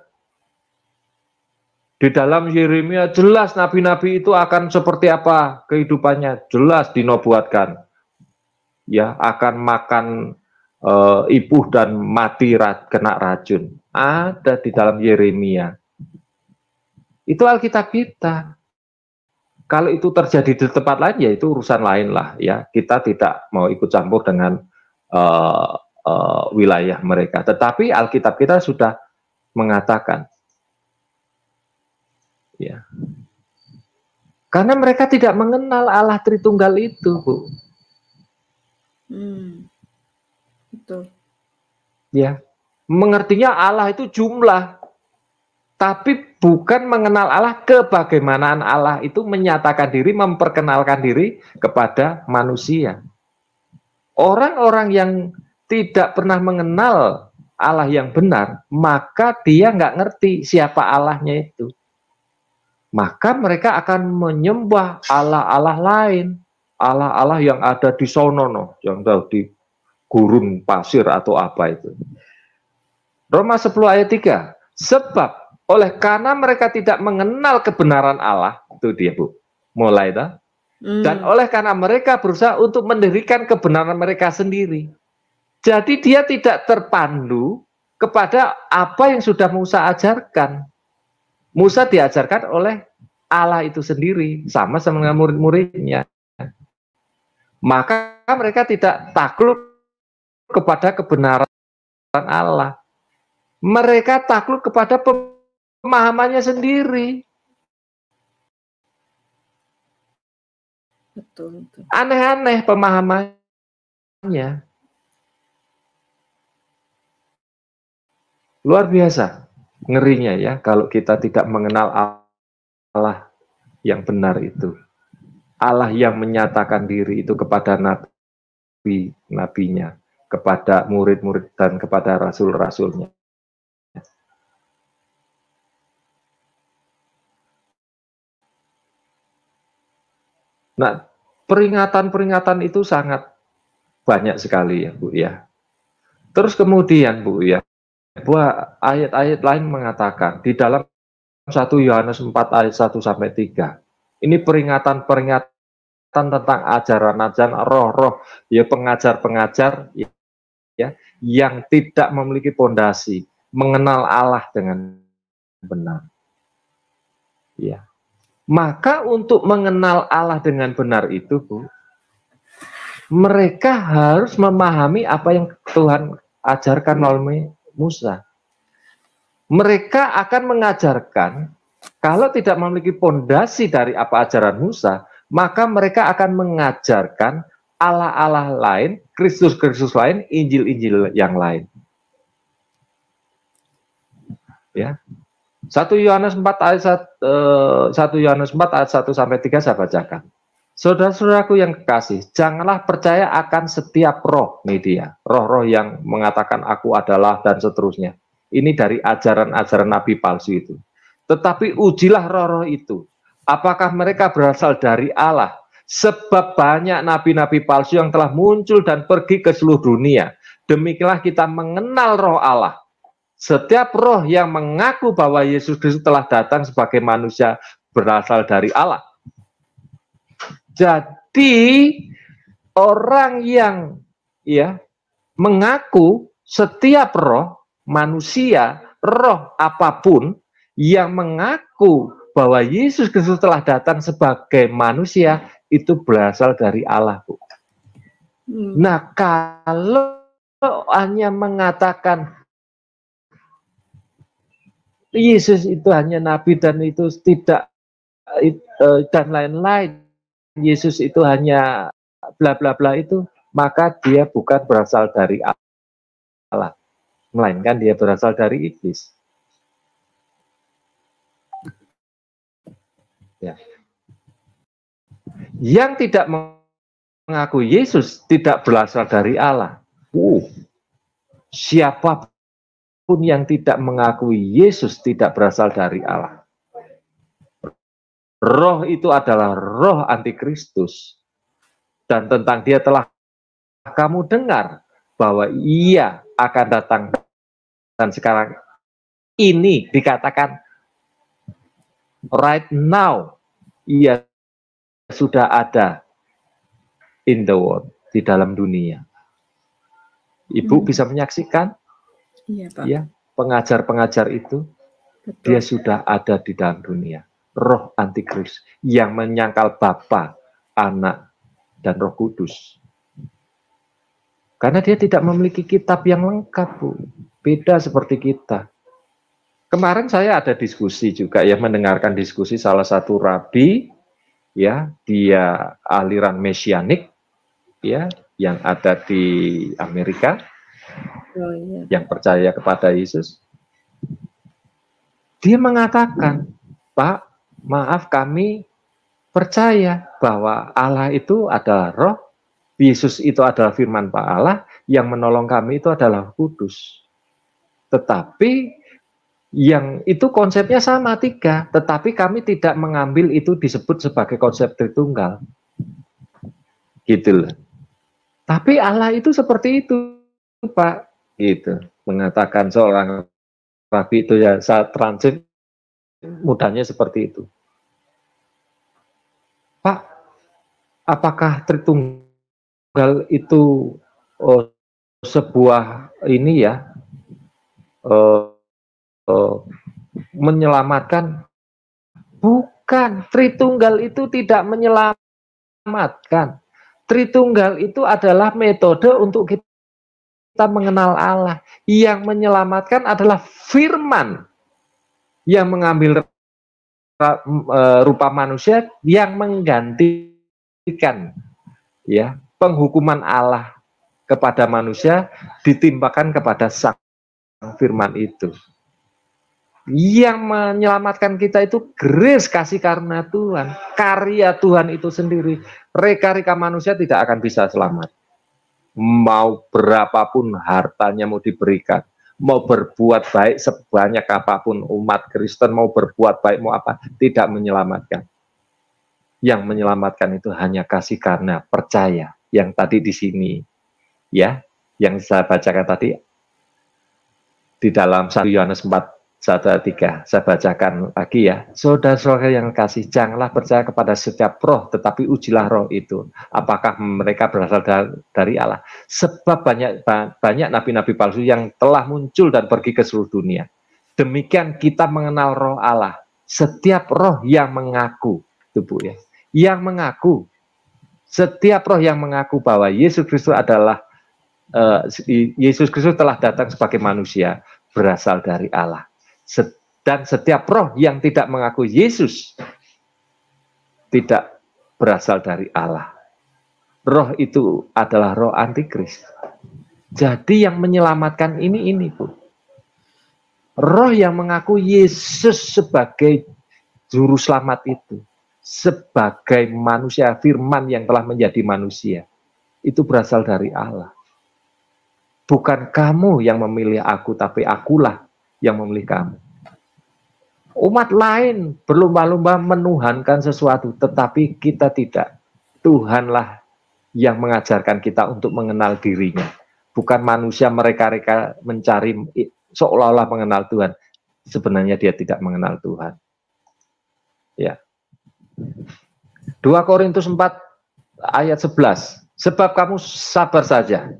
Di dalam Yeremia jelas nabi-nabi itu akan seperti apa kehidupannya, jelas dinobuatkan. Ya, akan makan e, eh, ibu dan mati rat, kena racun. Ada di dalam Yeremia. Itu Alkitab kita. Kalau itu terjadi di tempat lain ya itu urusan lain lah ya. Kita tidak mau ikut campur dengan uh, uh, wilayah mereka. Tetapi Alkitab kita sudah mengatakan ya. Karena mereka tidak mengenal Allah Tritunggal itu, Bu. Hmm. Betul. Ya. Mengertinya Allah itu jumlah. Tapi bukan mengenal Allah kebagaimanaan Allah itu menyatakan diri, memperkenalkan diri kepada manusia. Orang-orang yang tidak pernah mengenal Allah yang benar, maka dia nggak ngerti siapa Allahnya itu. Maka mereka akan menyembah Allah-Allah lain, Allah-Allah yang ada di sonono, yang tahu di gurun pasir atau apa itu. Roma 10 ayat 3, sebab oleh karena mereka tidak mengenal kebenaran Allah, itu dia Bu. Mulai dah. Hmm. Dan oleh karena mereka berusaha untuk mendirikan kebenaran mereka sendiri. Jadi dia tidak terpandu kepada apa yang sudah Musa ajarkan. Musa diajarkan oleh Allah itu sendiri, sama sama dengan murid-muridnya. Maka mereka tidak takluk kepada kebenaran Allah. Mereka takluk kepada pem pemahamannya sendiri. Aneh-aneh pemahamannya. Luar biasa ngerinya ya kalau kita tidak mengenal Allah yang benar itu. Allah yang menyatakan diri itu kepada nabi, nabinya, kepada murid-murid dan kepada rasul-rasulnya. Nah, peringatan-peringatan itu sangat banyak sekali ya, Bu ya. Terus kemudian, Bu ya, buah ayat-ayat lain mengatakan di dalam 1 Yohanes 4 ayat 1 sampai 3. Ini peringatan-peringatan tentang ajaran-ajaran roh-roh ya pengajar-pengajar ya, ya yang tidak memiliki pondasi, mengenal Allah dengan benar. Ya. Maka untuk mengenal Allah dengan benar itu, Bu, mereka harus memahami apa yang Tuhan ajarkan melalui Musa. Mereka akan mengajarkan kalau tidak memiliki pondasi dari apa ajaran Musa, maka mereka akan mengajarkan Allah-Allah lain, Kristus-Kristus lain, Injil-Injil yang lain. Ya. 1 Yohanes 4 ayat 1 eh, Yohanes 4 ayat 1 sampai 3 saya bacakan. Saudara-saudaraku yang kekasih, janganlah percaya akan setiap roh media, roh-roh yang mengatakan aku adalah dan seterusnya. Ini dari ajaran-ajaran nabi palsu itu. Tetapi ujilah roh-roh itu. Apakah mereka berasal dari Allah? Sebab banyak nabi-nabi palsu yang telah muncul dan pergi ke seluruh dunia. Demikianlah kita mengenal roh Allah setiap roh yang mengaku bahwa Yesus Kristus telah datang sebagai manusia berasal dari Allah. Jadi orang yang ya mengaku setiap roh manusia, roh apapun yang mengaku bahwa Yesus Kristus telah datang sebagai manusia itu berasal dari Allah, Bu. Hmm. Nah, kalau hanya mengatakan Yesus itu hanya nabi dan itu tidak eh, dan lain-lain. Yesus itu hanya bla bla bla itu, maka dia bukan berasal dari Allah, melainkan dia berasal dari iblis. Ya. Yang tidak mengaku Yesus tidak berasal dari Allah. Uh, siapa pun yang tidak mengakui Yesus tidak berasal dari Allah. Roh itu adalah roh antikristus dan tentang dia telah kamu dengar bahwa ia akan datang dan sekarang ini dikatakan right now ia sudah ada in the world di dalam dunia. Ibu hmm. bisa menyaksikan Ya, pengajar-pengajar itu Betul. dia sudah ada di dalam dunia. Roh antikris yang menyangkal Bapa, Anak, dan Roh Kudus. Karena dia tidak memiliki kitab yang lengkap, Bu. Beda seperti kita. Kemarin saya ada diskusi juga ya mendengarkan diskusi salah satu rabi ya, dia aliran mesianik ya yang ada di Amerika Oh, iya. Yang percaya kepada Yesus, dia mengatakan, Pak, maaf kami percaya bahwa Allah itu adalah roh, Yesus itu adalah firman Pak Allah, yang menolong kami itu adalah kudus. Tetapi yang itu konsepnya sama tiga, tetapi kami tidak mengambil itu disebut sebagai konsep Tritunggal. Gitu loh. Tapi Allah itu seperti itu. Pak gitu, mengatakan seorang rabi itu ya saat transit mudahnya seperti itu. Pak, apakah Tritunggal itu oh, sebuah ini ya oh, oh, menyelamatkan? Bukan, Tritunggal itu tidak menyelamatkan. Tritunggal itu adalah metode untuk kita kita mengenal Allah. Yang menyelamatkan adalah firman yang mengambil e, rupa manusia yang menggantikan ya penghukuman Allah kepada manusia ditimpakan kepada sang firman itu. Yang menyelamatkan kita itu grace kasih karena Tuhan, karya Tuhan itu sendiri. Reka-reka manusia tidak akan bisa selamat mau berapapun hartanya mau diberikan, mau berbuat baik sebanyak apapun umat Kristen mau berbuat baik mau apa, tidak menyelamatkan. Yang menyelamatkan itu hanya kasih karena percaya. Yang tadi di sini, ya, yang saya bacakan tadi di dalam 1 Yohanes 4 satu tiga. Saya bacakan lagi ya. Saudara-saudara yang kasih, janganlah percaya kepada setiap roh, tetapi ujilah roh itu. Apakah mereka berasal dari Allah? Sebab banyak banyak nabi-nabi palsu yang telah muncul dan pergi ke seluruh dunia. Demikian kita mengenal roh Allah. Setiap roh yang mengaku, itu Bu ya, yang mengaku, setiap roh yang mengaku bahwa Yesus Kristus adalah uh, Yesus Kristus telah datang sebagai manusia berasal dari Allah dan setiap roh yang tidak mengaku Yesus tidak berasal dari Allah. Roh itu adalah roh antikris. Jadi yang menyelamatkan ini ini Bu. Roh yang mengaku Yesus sebagai juru selamat itu, sebagai manusia firman yang telah menjadi manusia, itu berasal dari Allah. Bukan kamu yang memilih aku, tapi akulah yang memilih kamu. Umat lain berlomba-lomba menuhankan sesuatu, tetapi kita tidak. Tuhanlah yang mengajarkan kita untuk mengenal dirinya. Bukan manusia mereka-reka mencari seolah-olah mengenal Tuhan. Sebenarnya dia tidak mengenal Tuhan. Ya. 2 Korintus 4 ayat 11. Sebab kamu sabar saja.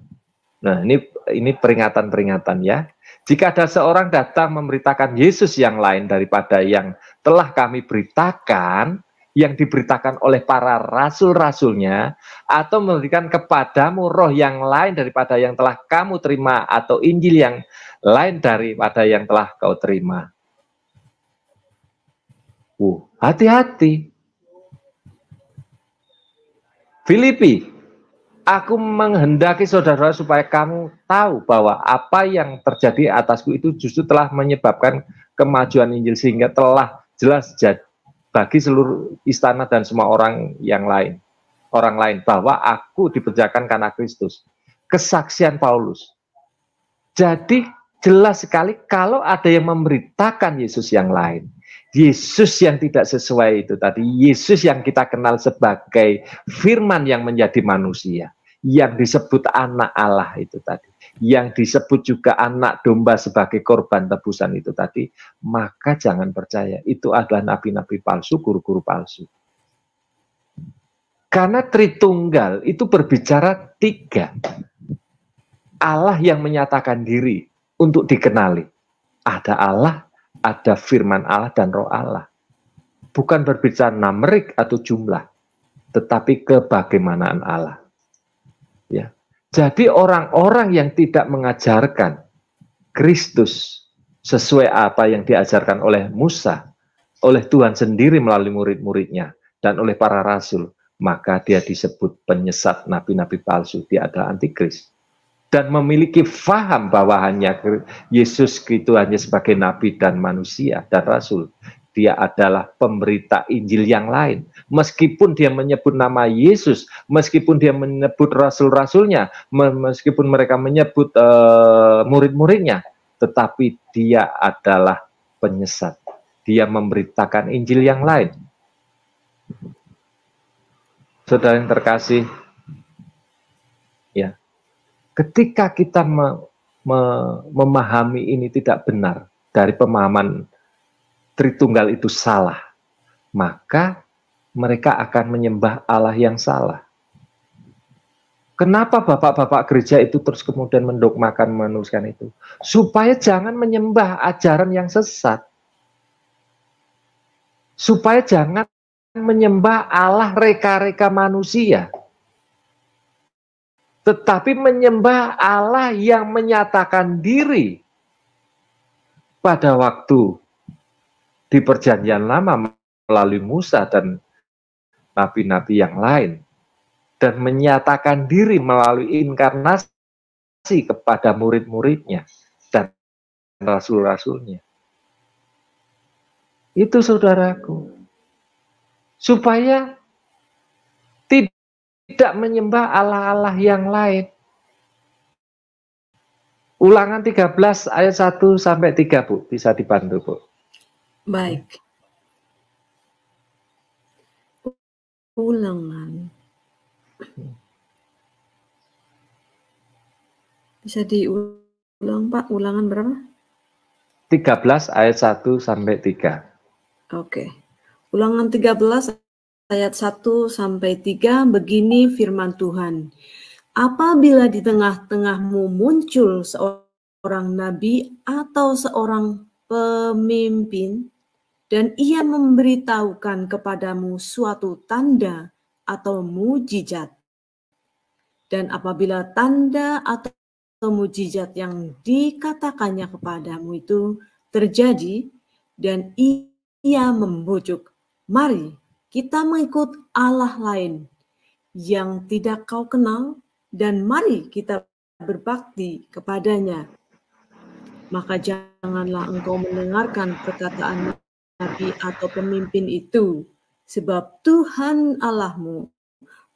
Nah, ini ini peringatan-peringatan ya. Jika ada seorang datang memberitakan Yesus yang lain daripada yang telah kami beritakan, yang diberitakan oleh para rasul-rasulnya, atau memberikan kepadamu roh yang lain daripada yang telah kamu terima, atau Injil yang lain daripada yang telah kau terima. Uh, hati-hati. Filipi Aku menghendaki saudara supaya kamu tahu bahwa apa yang terjadi atasku itu justru telah menyebabkan kemajuan Injil sehingga telah jelas bagi seluruh istana dan semua orang yang lain, orang lain bahwa aku diperjakan karena Kristus. Kesaksian Paulus. Jadi jelas sekali kalau ada yang memberitakan Yesus yang lain, Yesus yang tidak sesuai itu tadi, Yesus yang kita kenal sebagai firman yang menjadi manusia, yang disebut anak Allah itu tadi, yang disebut juga anak domba sebagai korban tebusan itu tadi, maka jangan percaya itu adalah nabi-nabi palsu, guru-guru palsu. Karena Tritunggal itu berbicara tiga. Allah yang menyatakan diri untuk dikenali. Ada Allah, ada firman Allah dan roh Allah. Bukan berbicara namerik atau jumlah, tetapi kebagaimanaan Allah. Ya. Jadi orang-orang yang tidak mengajarkan Kristus sesuai apa yang diajarkan oleh Musa, oleh Tuhan sendiri melalui murid-muridnya, dan oleh para rasul, maka dia disebut penyesat nabi-nabi palsu, dia adalah antikris dan memiliki faham bahwa hanya Yesus itu hanya sebagai nabi dan manusia dan rasul. Dia adalah pemberita Injil yang lain. Meskipun dia menyebut nama Yesus, meskipun dia menyebut rasul-rasulnya, meskipun mereka menyebut uh, murid-muridnya, tetapi dia adalah penyesat. Dia memberitakan Injil yang lain. Saudara yang terkasih, ketika kita me, me, memahami ini tidak benar dari pemahaman Tritunggal itu salah, maka mereka akan menyembah Allah yang salah. Kenapa bapak-bapak gereja itu terus kemudian mendokmakan menuliskan itu? Supaya jangan menyembah ajaran yang sesat. Supaya jangan menyembah Allah reka-reka manusia tetapi menyembah Allah yang menyatakan diri pada waktu di Perjanjian Lama melalui Musa dan nabi-nabi yang lain, dan menyatakan diri melalui inkarnasi kepada murid-muridnya dan rasul-rasulnya. Itu saudaraku, supaya tidak menyembah Allah-Allah yang lain. Ulangan 13 ayat 1 sampai 3, Bu. Bisa dibantu, Bu. Baik. Ulangan. Bisa diulang, Pak? Ulangan berapa? 13 ayat 1 sampai 3. Oke. Ulangan 13 ayat 1 sampai 3 begini firman Tuhan. Apabila di tengah-tengahmu muncul seorang nabi atau seorang pemimpin dan ia memberitahukan kepadamu suatu tanda atau mujizat. Dan apabila tanda atau mujizat yang dikatakannya kepadamu itu terjadi dan ia membujuk, mari kita mengikut Allah lain yang tidak kau kenal dan mari kita berbakti kepadanya. Maka janganlah engkau mendengarkan perkataan nabi atau pemimpin itu, sebab Tuhan Allahmu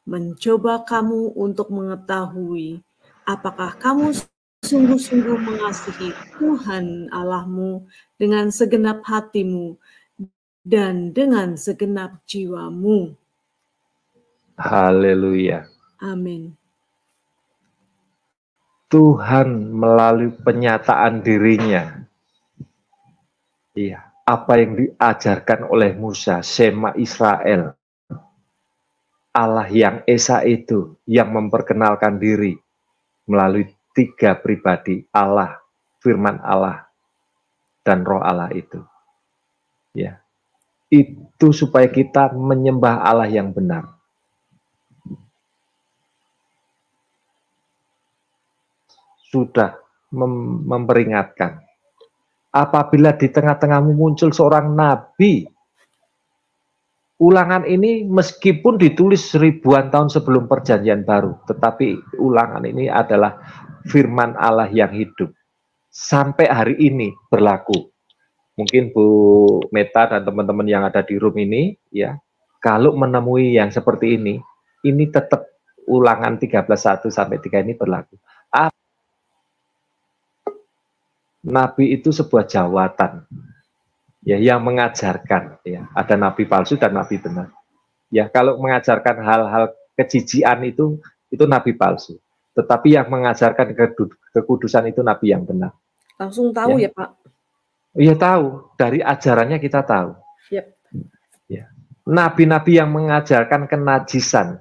mencoba kamu untuk mengetahui apakah kamu sungguh-sungguh mengasihi Tuhan Allahmu dengan segenap hatimu dan dengan segenap jiwamu. Haleluya. Amin. Tuhan melalui penyataan dirinya. Iya, apa yang diajarkan oleh Musa, Sema Israel. Allah yang Esa itu yang memperkenalkan diri melalui tiga pribadi Allah, firman Allah, dan roh Allah itu. Ya itu supaya kita menyembah Allah yang benar. Sudah mem memperingatkan. Apabila di tengah-tengahmu muncul seorang nabi, ulangan ini meskipun ditulis ribuan tahun sebelum perjanjian baru, tetapi ulangan ini adalah firman Allah yang hidup. Sampai hari ini berlaku mungkin Bu Meta dan teman-teman yang ada di room ini ya kalau menemui yang seperti ini ini tetap ulangan 13.1 sampai 3 ini berlaku ah. Nabi itu sebuah jawatan ya yang mengajarkan ya ada nabi palsu dan nabi benar ya kalau mengajarkan hal-hal kejijian itu itu nabi palsu tetapi yang mengajarkan kekudusan itu nabi yang benar langsung tahu ya, ya Pak Iya tahu, dari ajarannya kita tahu. Ya. Nabi-nabi yang mengajarkan kenajisan,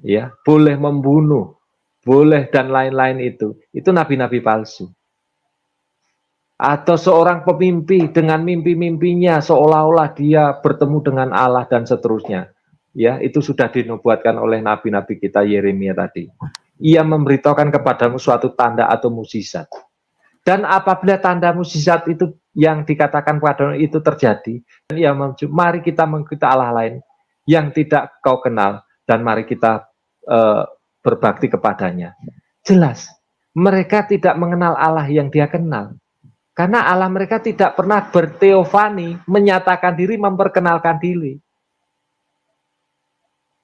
ya boleh membunuh, boleh dan lain-lain itu, itu nabi-nabi palsu. Atau seorang pemimpi dengan mimpi-mimpinya seolah-olah dia bertemu dengan Allah dan seterusnya. Ya, itu sudah dinubuatkan oleh nabi-nabi kita Yeremia tadi. Ia memberitahukan kepadamu suatu tanda atau musisat dan apabila tanda mukjizat itu yang dikatakan kepada itu terjadi, dan ia muncul, mari kita mengikuti Allah lain yang tidak kau kenal, dan mari kita uh, berbakti kepadanya. Jelas, mereka tidak mengenal Allah yang dia kenal. Karena Allah mereka tidak pernah berteofani, menyatakan diri, memperkenalkan diri.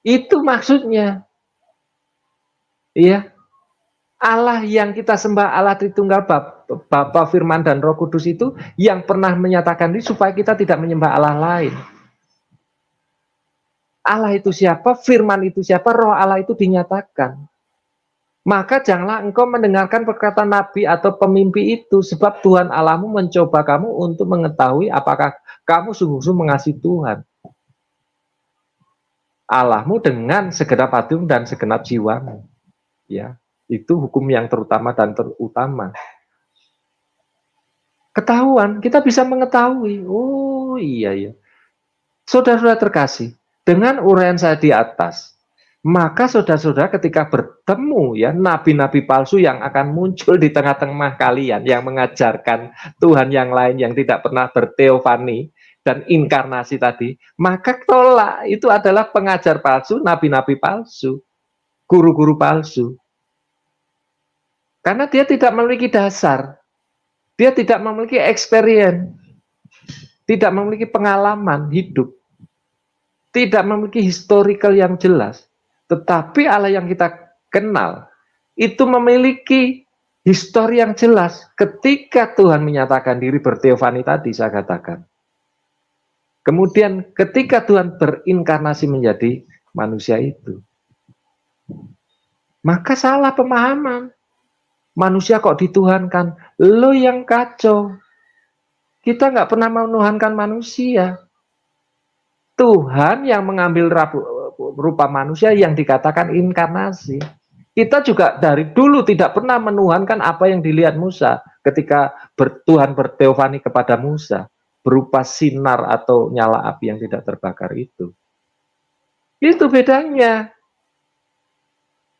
Itu maksudnya. Iya. Allah yang kita sembah Allah Tritunggal Bapa, Firman dan Roh Kudus itu yang pernah menyatakan ini supaya kita tidak menyembah Allah lain. Allah itu siapa, Firman itu siapa, Roh Allah itu dinyatakan. Maka janganlah engkau mendengarkan perkataan nabi atau pemimpi itu sebab Tuhan Allahmu mencoba kamu untuk mengetahui apakah kamu sungguh-sungguh mengasihi Tuhan. Allahmu dengan segenap hatimu dan segenap jiwamu. Ya, itu hukum yang terutama dan terutama. Ketahuan, kita bisa mengetahui. Oh iya ya, Saudara-saudara terkasih, dengan uraian saya di atas, maka saudara-saudara ketika bertemu ya nabi-nabi palsu yang akan muncul di tengah-tengah kalian yang mengajarkan Tuhan yang lain yang tidak pernah berteofani dan inkarnasi tadi, maka tolak itu adalah pengajar palsu, nabi-nabi palsu, guru-guru palsu. Karena dia tidak memiliki dasar. Dia tidak memiliki experience. Tidak memiliki pengalaman hidup. Tidak memiliki historical yang jelas. Tetapi Allah yang kita kenal itu memiliki histori yang jelas ketika Tuhan menyatakan diri berteofani tadi saya katakan. Kemudian ketika Tuhan berinkarnasi menjadi manusia itu. Maka salah pemahaman. Manusia kok dituhankan? Lo yang kacau. Kita nggak pernah menuhankan manusia. Tuhan yang mengambil rupa manusia yang dikatakan inkarnasi. Kita juga dari dulu tidak pernah menuhankan apa yang dilihat Musa ketika bertuhan berteofani kepada Musa berupa sinar atau nyala api yang tidak terbakar itu. Itu bedanya.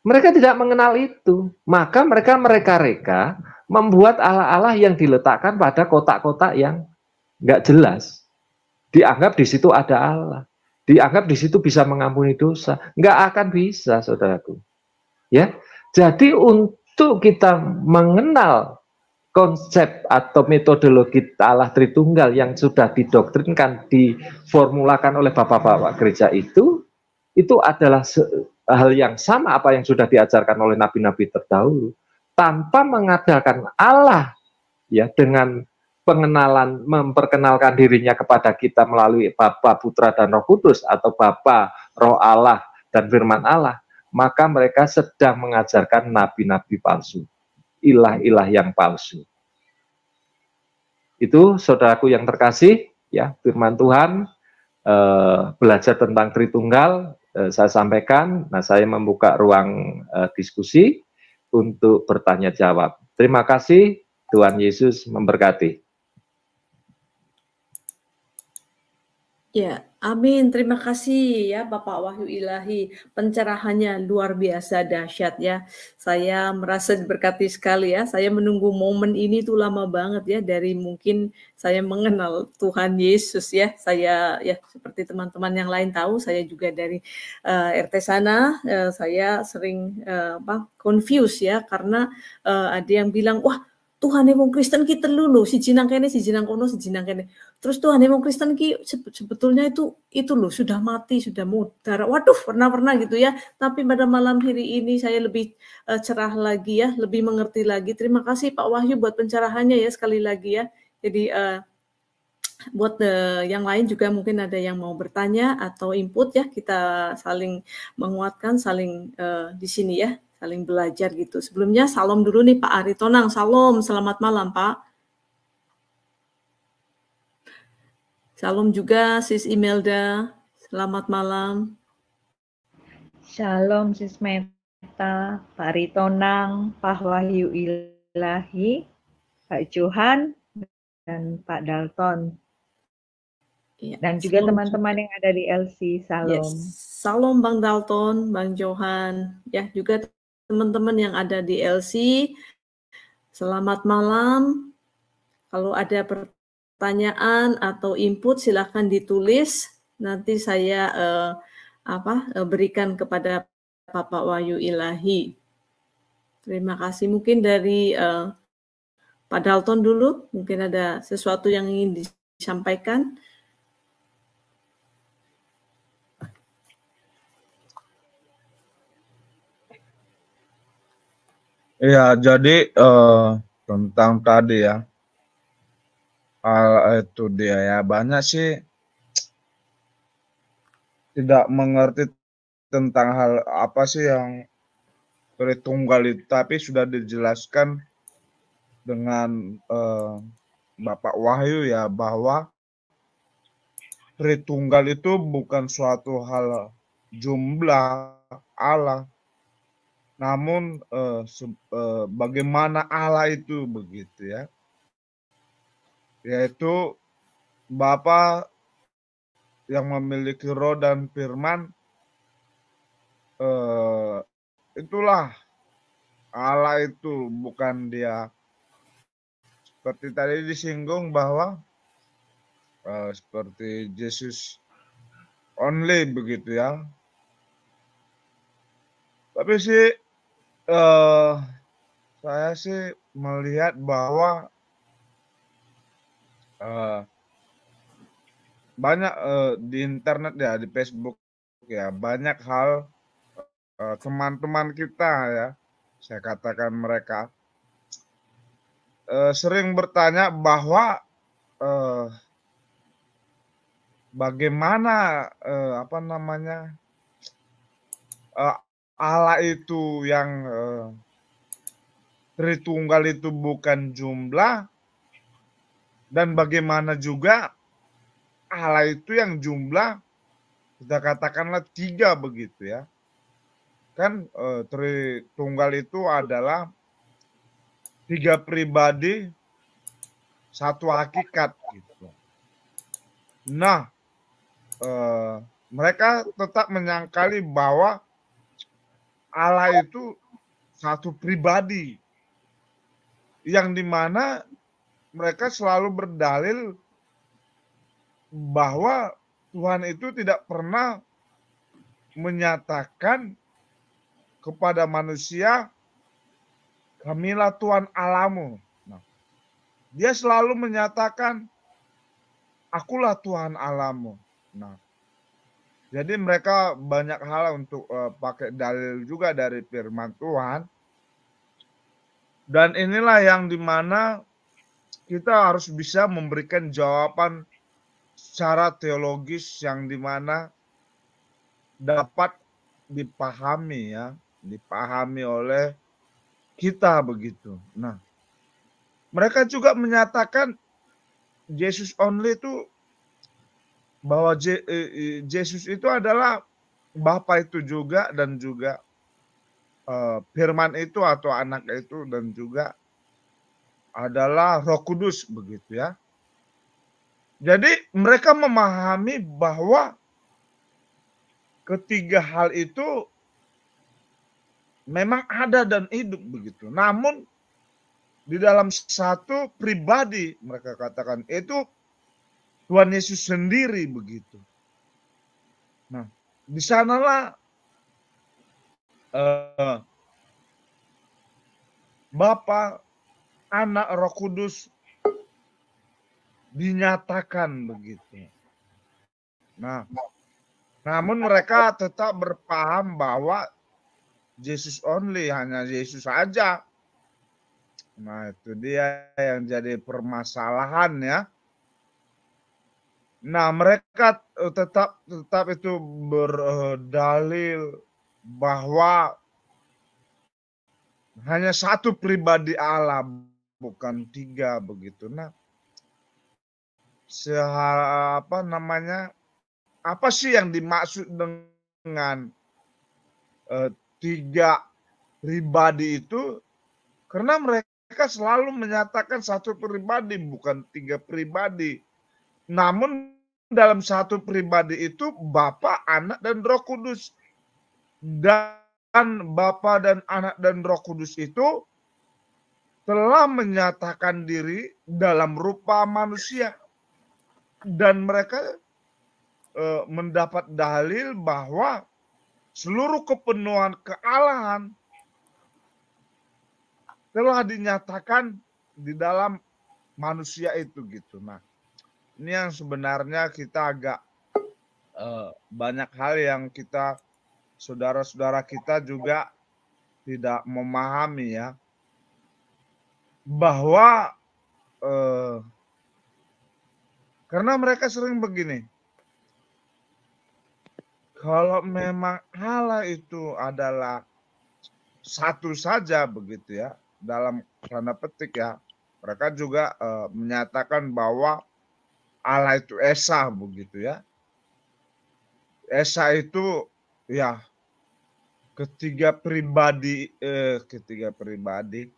Mereka tidak mengenal itu. Maka mereka mereka-reka membuat ala-ala yang diletakkan pada kotak-kotak yang nggak jelas. Dianggap di situ ada Allah. Dianggap di situ bisa mengampuni dosa. Nggak akan bisa, saudaraku. Ya, Jadi untuk kita mengenal konsep atau metodologi Allah Tritunggal yang sudah didoktrinkan, diformulakan oleh bapak-bapak gereja itu, itu adalah hal yang sama apa yang sudah diajarkan oleh nabi-nabi terdahulu tanpa mengadakan Allah ya dengan pengenalan memperkenalkan dirinya kepada kita melalui Bapa, Putra dan Roh Kudus atau Bapa, Roh Allah dan firman Allah, maka mereka sedang mengajarkan nabi-nabi palsu, ilah-ilah yang palsu. Itu saudaraku yang terkasih, ya firman Tuhan eh, belajar tentang Tritunggal Eh, saya sampaikan. Nah, saya membuka ruang eh, diskusi untuk bertanya jawab. Terima kasih, Tuhan Yesus memberkati. Ya, Amin. Terima kasih ya Bapak Wahyu Ilahi. Pencerahannya luar biasa dahsyat ya. Saya merasa diberkati sekali ya. Saya menunggu momen ini tuh lama banget ya dari mungkin saya mengenal Tuhan Yesus ya. Saya ya seperti teman-teman yang lain tahu saya juga dari uh, eh, RT sana uh, saya sering uh, apa confuse ya karena uh, ada yang bilang wah Tuhan emang Kristen kita lulu, si jinang kene, si jinang kono, si jinang kene. Terus Tuhan emang Kristen ki sebetulnya itu itu loh sudah mati, sudah mudar. Waduh, pernah-pernah gitu ya. Tapi pada malam hari ini saya lebih uh, cerah lagi ya, lebih mengerti lagi. Terima kasih Pak Wahyu buat pencerahannya ya sekali lagi ya. Jadi uh, buat the, eh, yang lain juga mungkin ada yang mau bertanya atau input ya kita saling menguatkan saling uh, di sini ya saling belajar gitu. Sebelumnya salam dulu nih Pak Ari Tonang. Salam, selamat malam Pak. Salam juga Sis Imelda. Selamat malam. Shalom Sis Meta, Pak Tonang, Pak Wahyu Ilahi, Pak Johan, dan Pak Dalton. Ya, dan juga teman-teman yang ada di LC Salom. Yes. Salom Bang Dalton, Bang Johan, ya juga teman-teman yang ada di LC. Selamat malam. Kalau ada pertanyaan atau input silahkan ditulis. Nanti saya eh, apa eh, berikan kepada Bapak Wahyu Ilahi. Terima kasih. Mungkin dari eh, Pak Dalton dulu, mungkin ada sesuatu yang ingin disampaikan. Ya, jadi uh, tentang tadi ya. Hal itu dia ya, banyak sih tidak mengerti tentang hal apa sih yang tritunggal itu, tapi sudah dijelaskan dengan uh, Bapak Wahyu ya bahwa Tritunggal itu bukan suatu hal jumlah Allah, namun eh, eh, bagaimana Allah itu begitu ya yaitu bapak yang memiliki roh dan firman eh, itulah Allah itu bukan dia seperti tadi disinggung bahwa uh, seperti Yesus only begitu ya tapi sih uh, saya sih melihat bahwa uh, banyak uh, di internet ya di Facebook ya banyak hal teman-teman uh, kita ya saya katakan mereka uh, sering bertanya bahwa uh, bagaimana uh, apa namanya uh, Allah itu yang eh, Tritunggal itu bukan jumlah dan bagaimana juga Allah itu yang jumlah kita katakanlah tiga begitu ya kan eh, Tritunggal itu adalah tiga pribadi satu hakikat gitu. Nah, eh, mereka tetap menyangkali bahwa Allah itu satu pribadi yang dimana mereka selalu berdalil bahwa Tuhan itu tidak pernah menyatakan kepada manusia kamilah Tuhan alamu. Nah, dia selalu menyatakan akulah Tuhan alamu. Nah, jadi mereka banyak hal untuk uh, pakai dalil juga dari firman Tuhan. Dan inilah yang dimana kita harus bisa memberikan jawaban secara teologis yang dimana dapat dipahami ya, dipahami oleh kita begitu. Nah, mereka juga menyatakan Yesus only itu bahwa Yesus eh, eh, itu adalah Bapa itu juga dan juga eh, Firman itu atau anak itu dan juga adalah Roh Kudus begitu ya. Jadi mereka memahami bahwa ketiga hal itu memang ada dan hidup begitu. Namun di dalam satu pribadi mereka katakan itu Tuhan Yesus sendiri begitu. Nah, di sanalah uh, Bapa, Anak, Roh Kudus dinyatakan begitu. Nah, namun mereka tetap berpaham bahwa Yesus only, hanya Yesus saja. Nah, itu dia yang jadi permasalahan ya. Nah, mereka eh, tetap tetap itu berdalil bahwa hanya satu pribadi Allah bukan tiga begitu. Nah, sehal apa namanya apa sih yang dimaksud dengan eh, tiga pribadi itu? Karena mereka selalu menyatakan satu pribadi bukan tiga pribadi namun dalam satu pribadi itu Bapa, Anak dan Roh Kudus. Dan Bapa dan Anak dan Roh Kudus itu telah menyatakan diri dalam rupa manusia dan mereka e, mendapat dalil bahwa seluruh kepenuhan kealahan telah dinyatakan di dalam manusia itu gitu. Nah, ini yang sebenarnya kita agak uh, banyak hal yang kita saudara-saudara kita juga tidak memahami ya bahwa uh, karena mereka sering begini kalau memang Allah itu adalah satu saja begitu ya dalam tanda petik ya mereka juga uh, menyatakan bahwa Allah itu Esa begitu ya. Esa itu ya ketiga pribadi eh, ketiga pribadi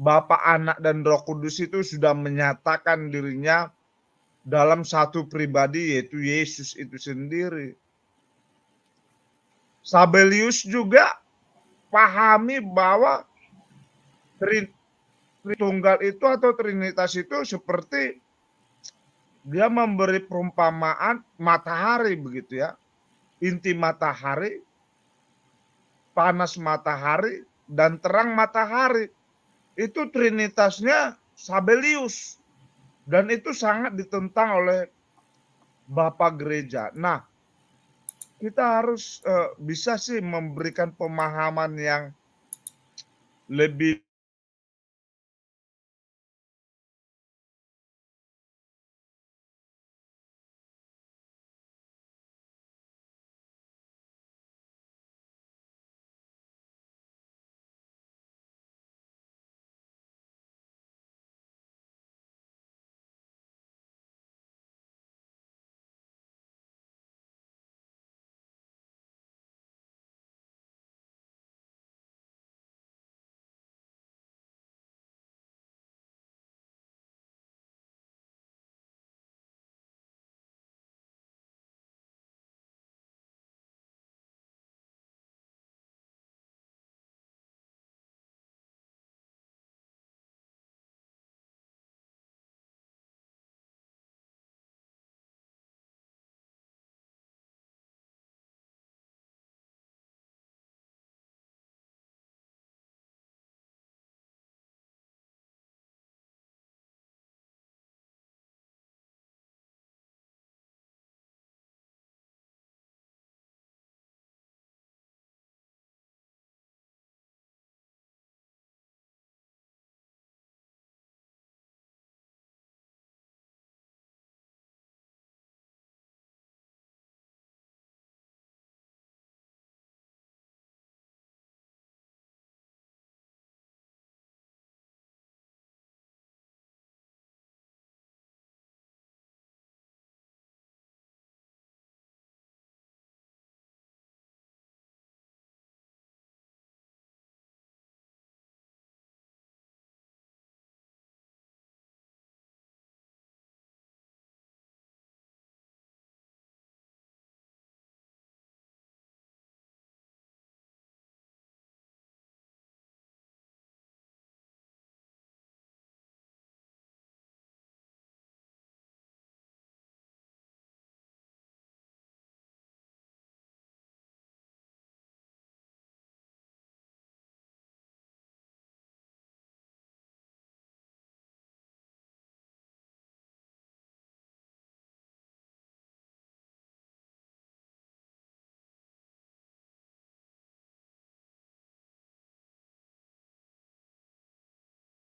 Bapa Anak dan Roh Kudus itu sudah menyatakan dirinya dalam satu pribadi yaitu Yesus itu sendiri. Sabelius juga pahami bahwa Tritunggal itu atau Trinitas itu seperti dia memberi perumpamaan matahari begitu ya. Inti matahari, panas matahari, dan terang matahari. Itu trinitasnya Sabelius. Dan itu sangat ditentang oleh Bapak Gereja. Nah, kita harus uh, bisa sih memberikan pemahaman yang lebih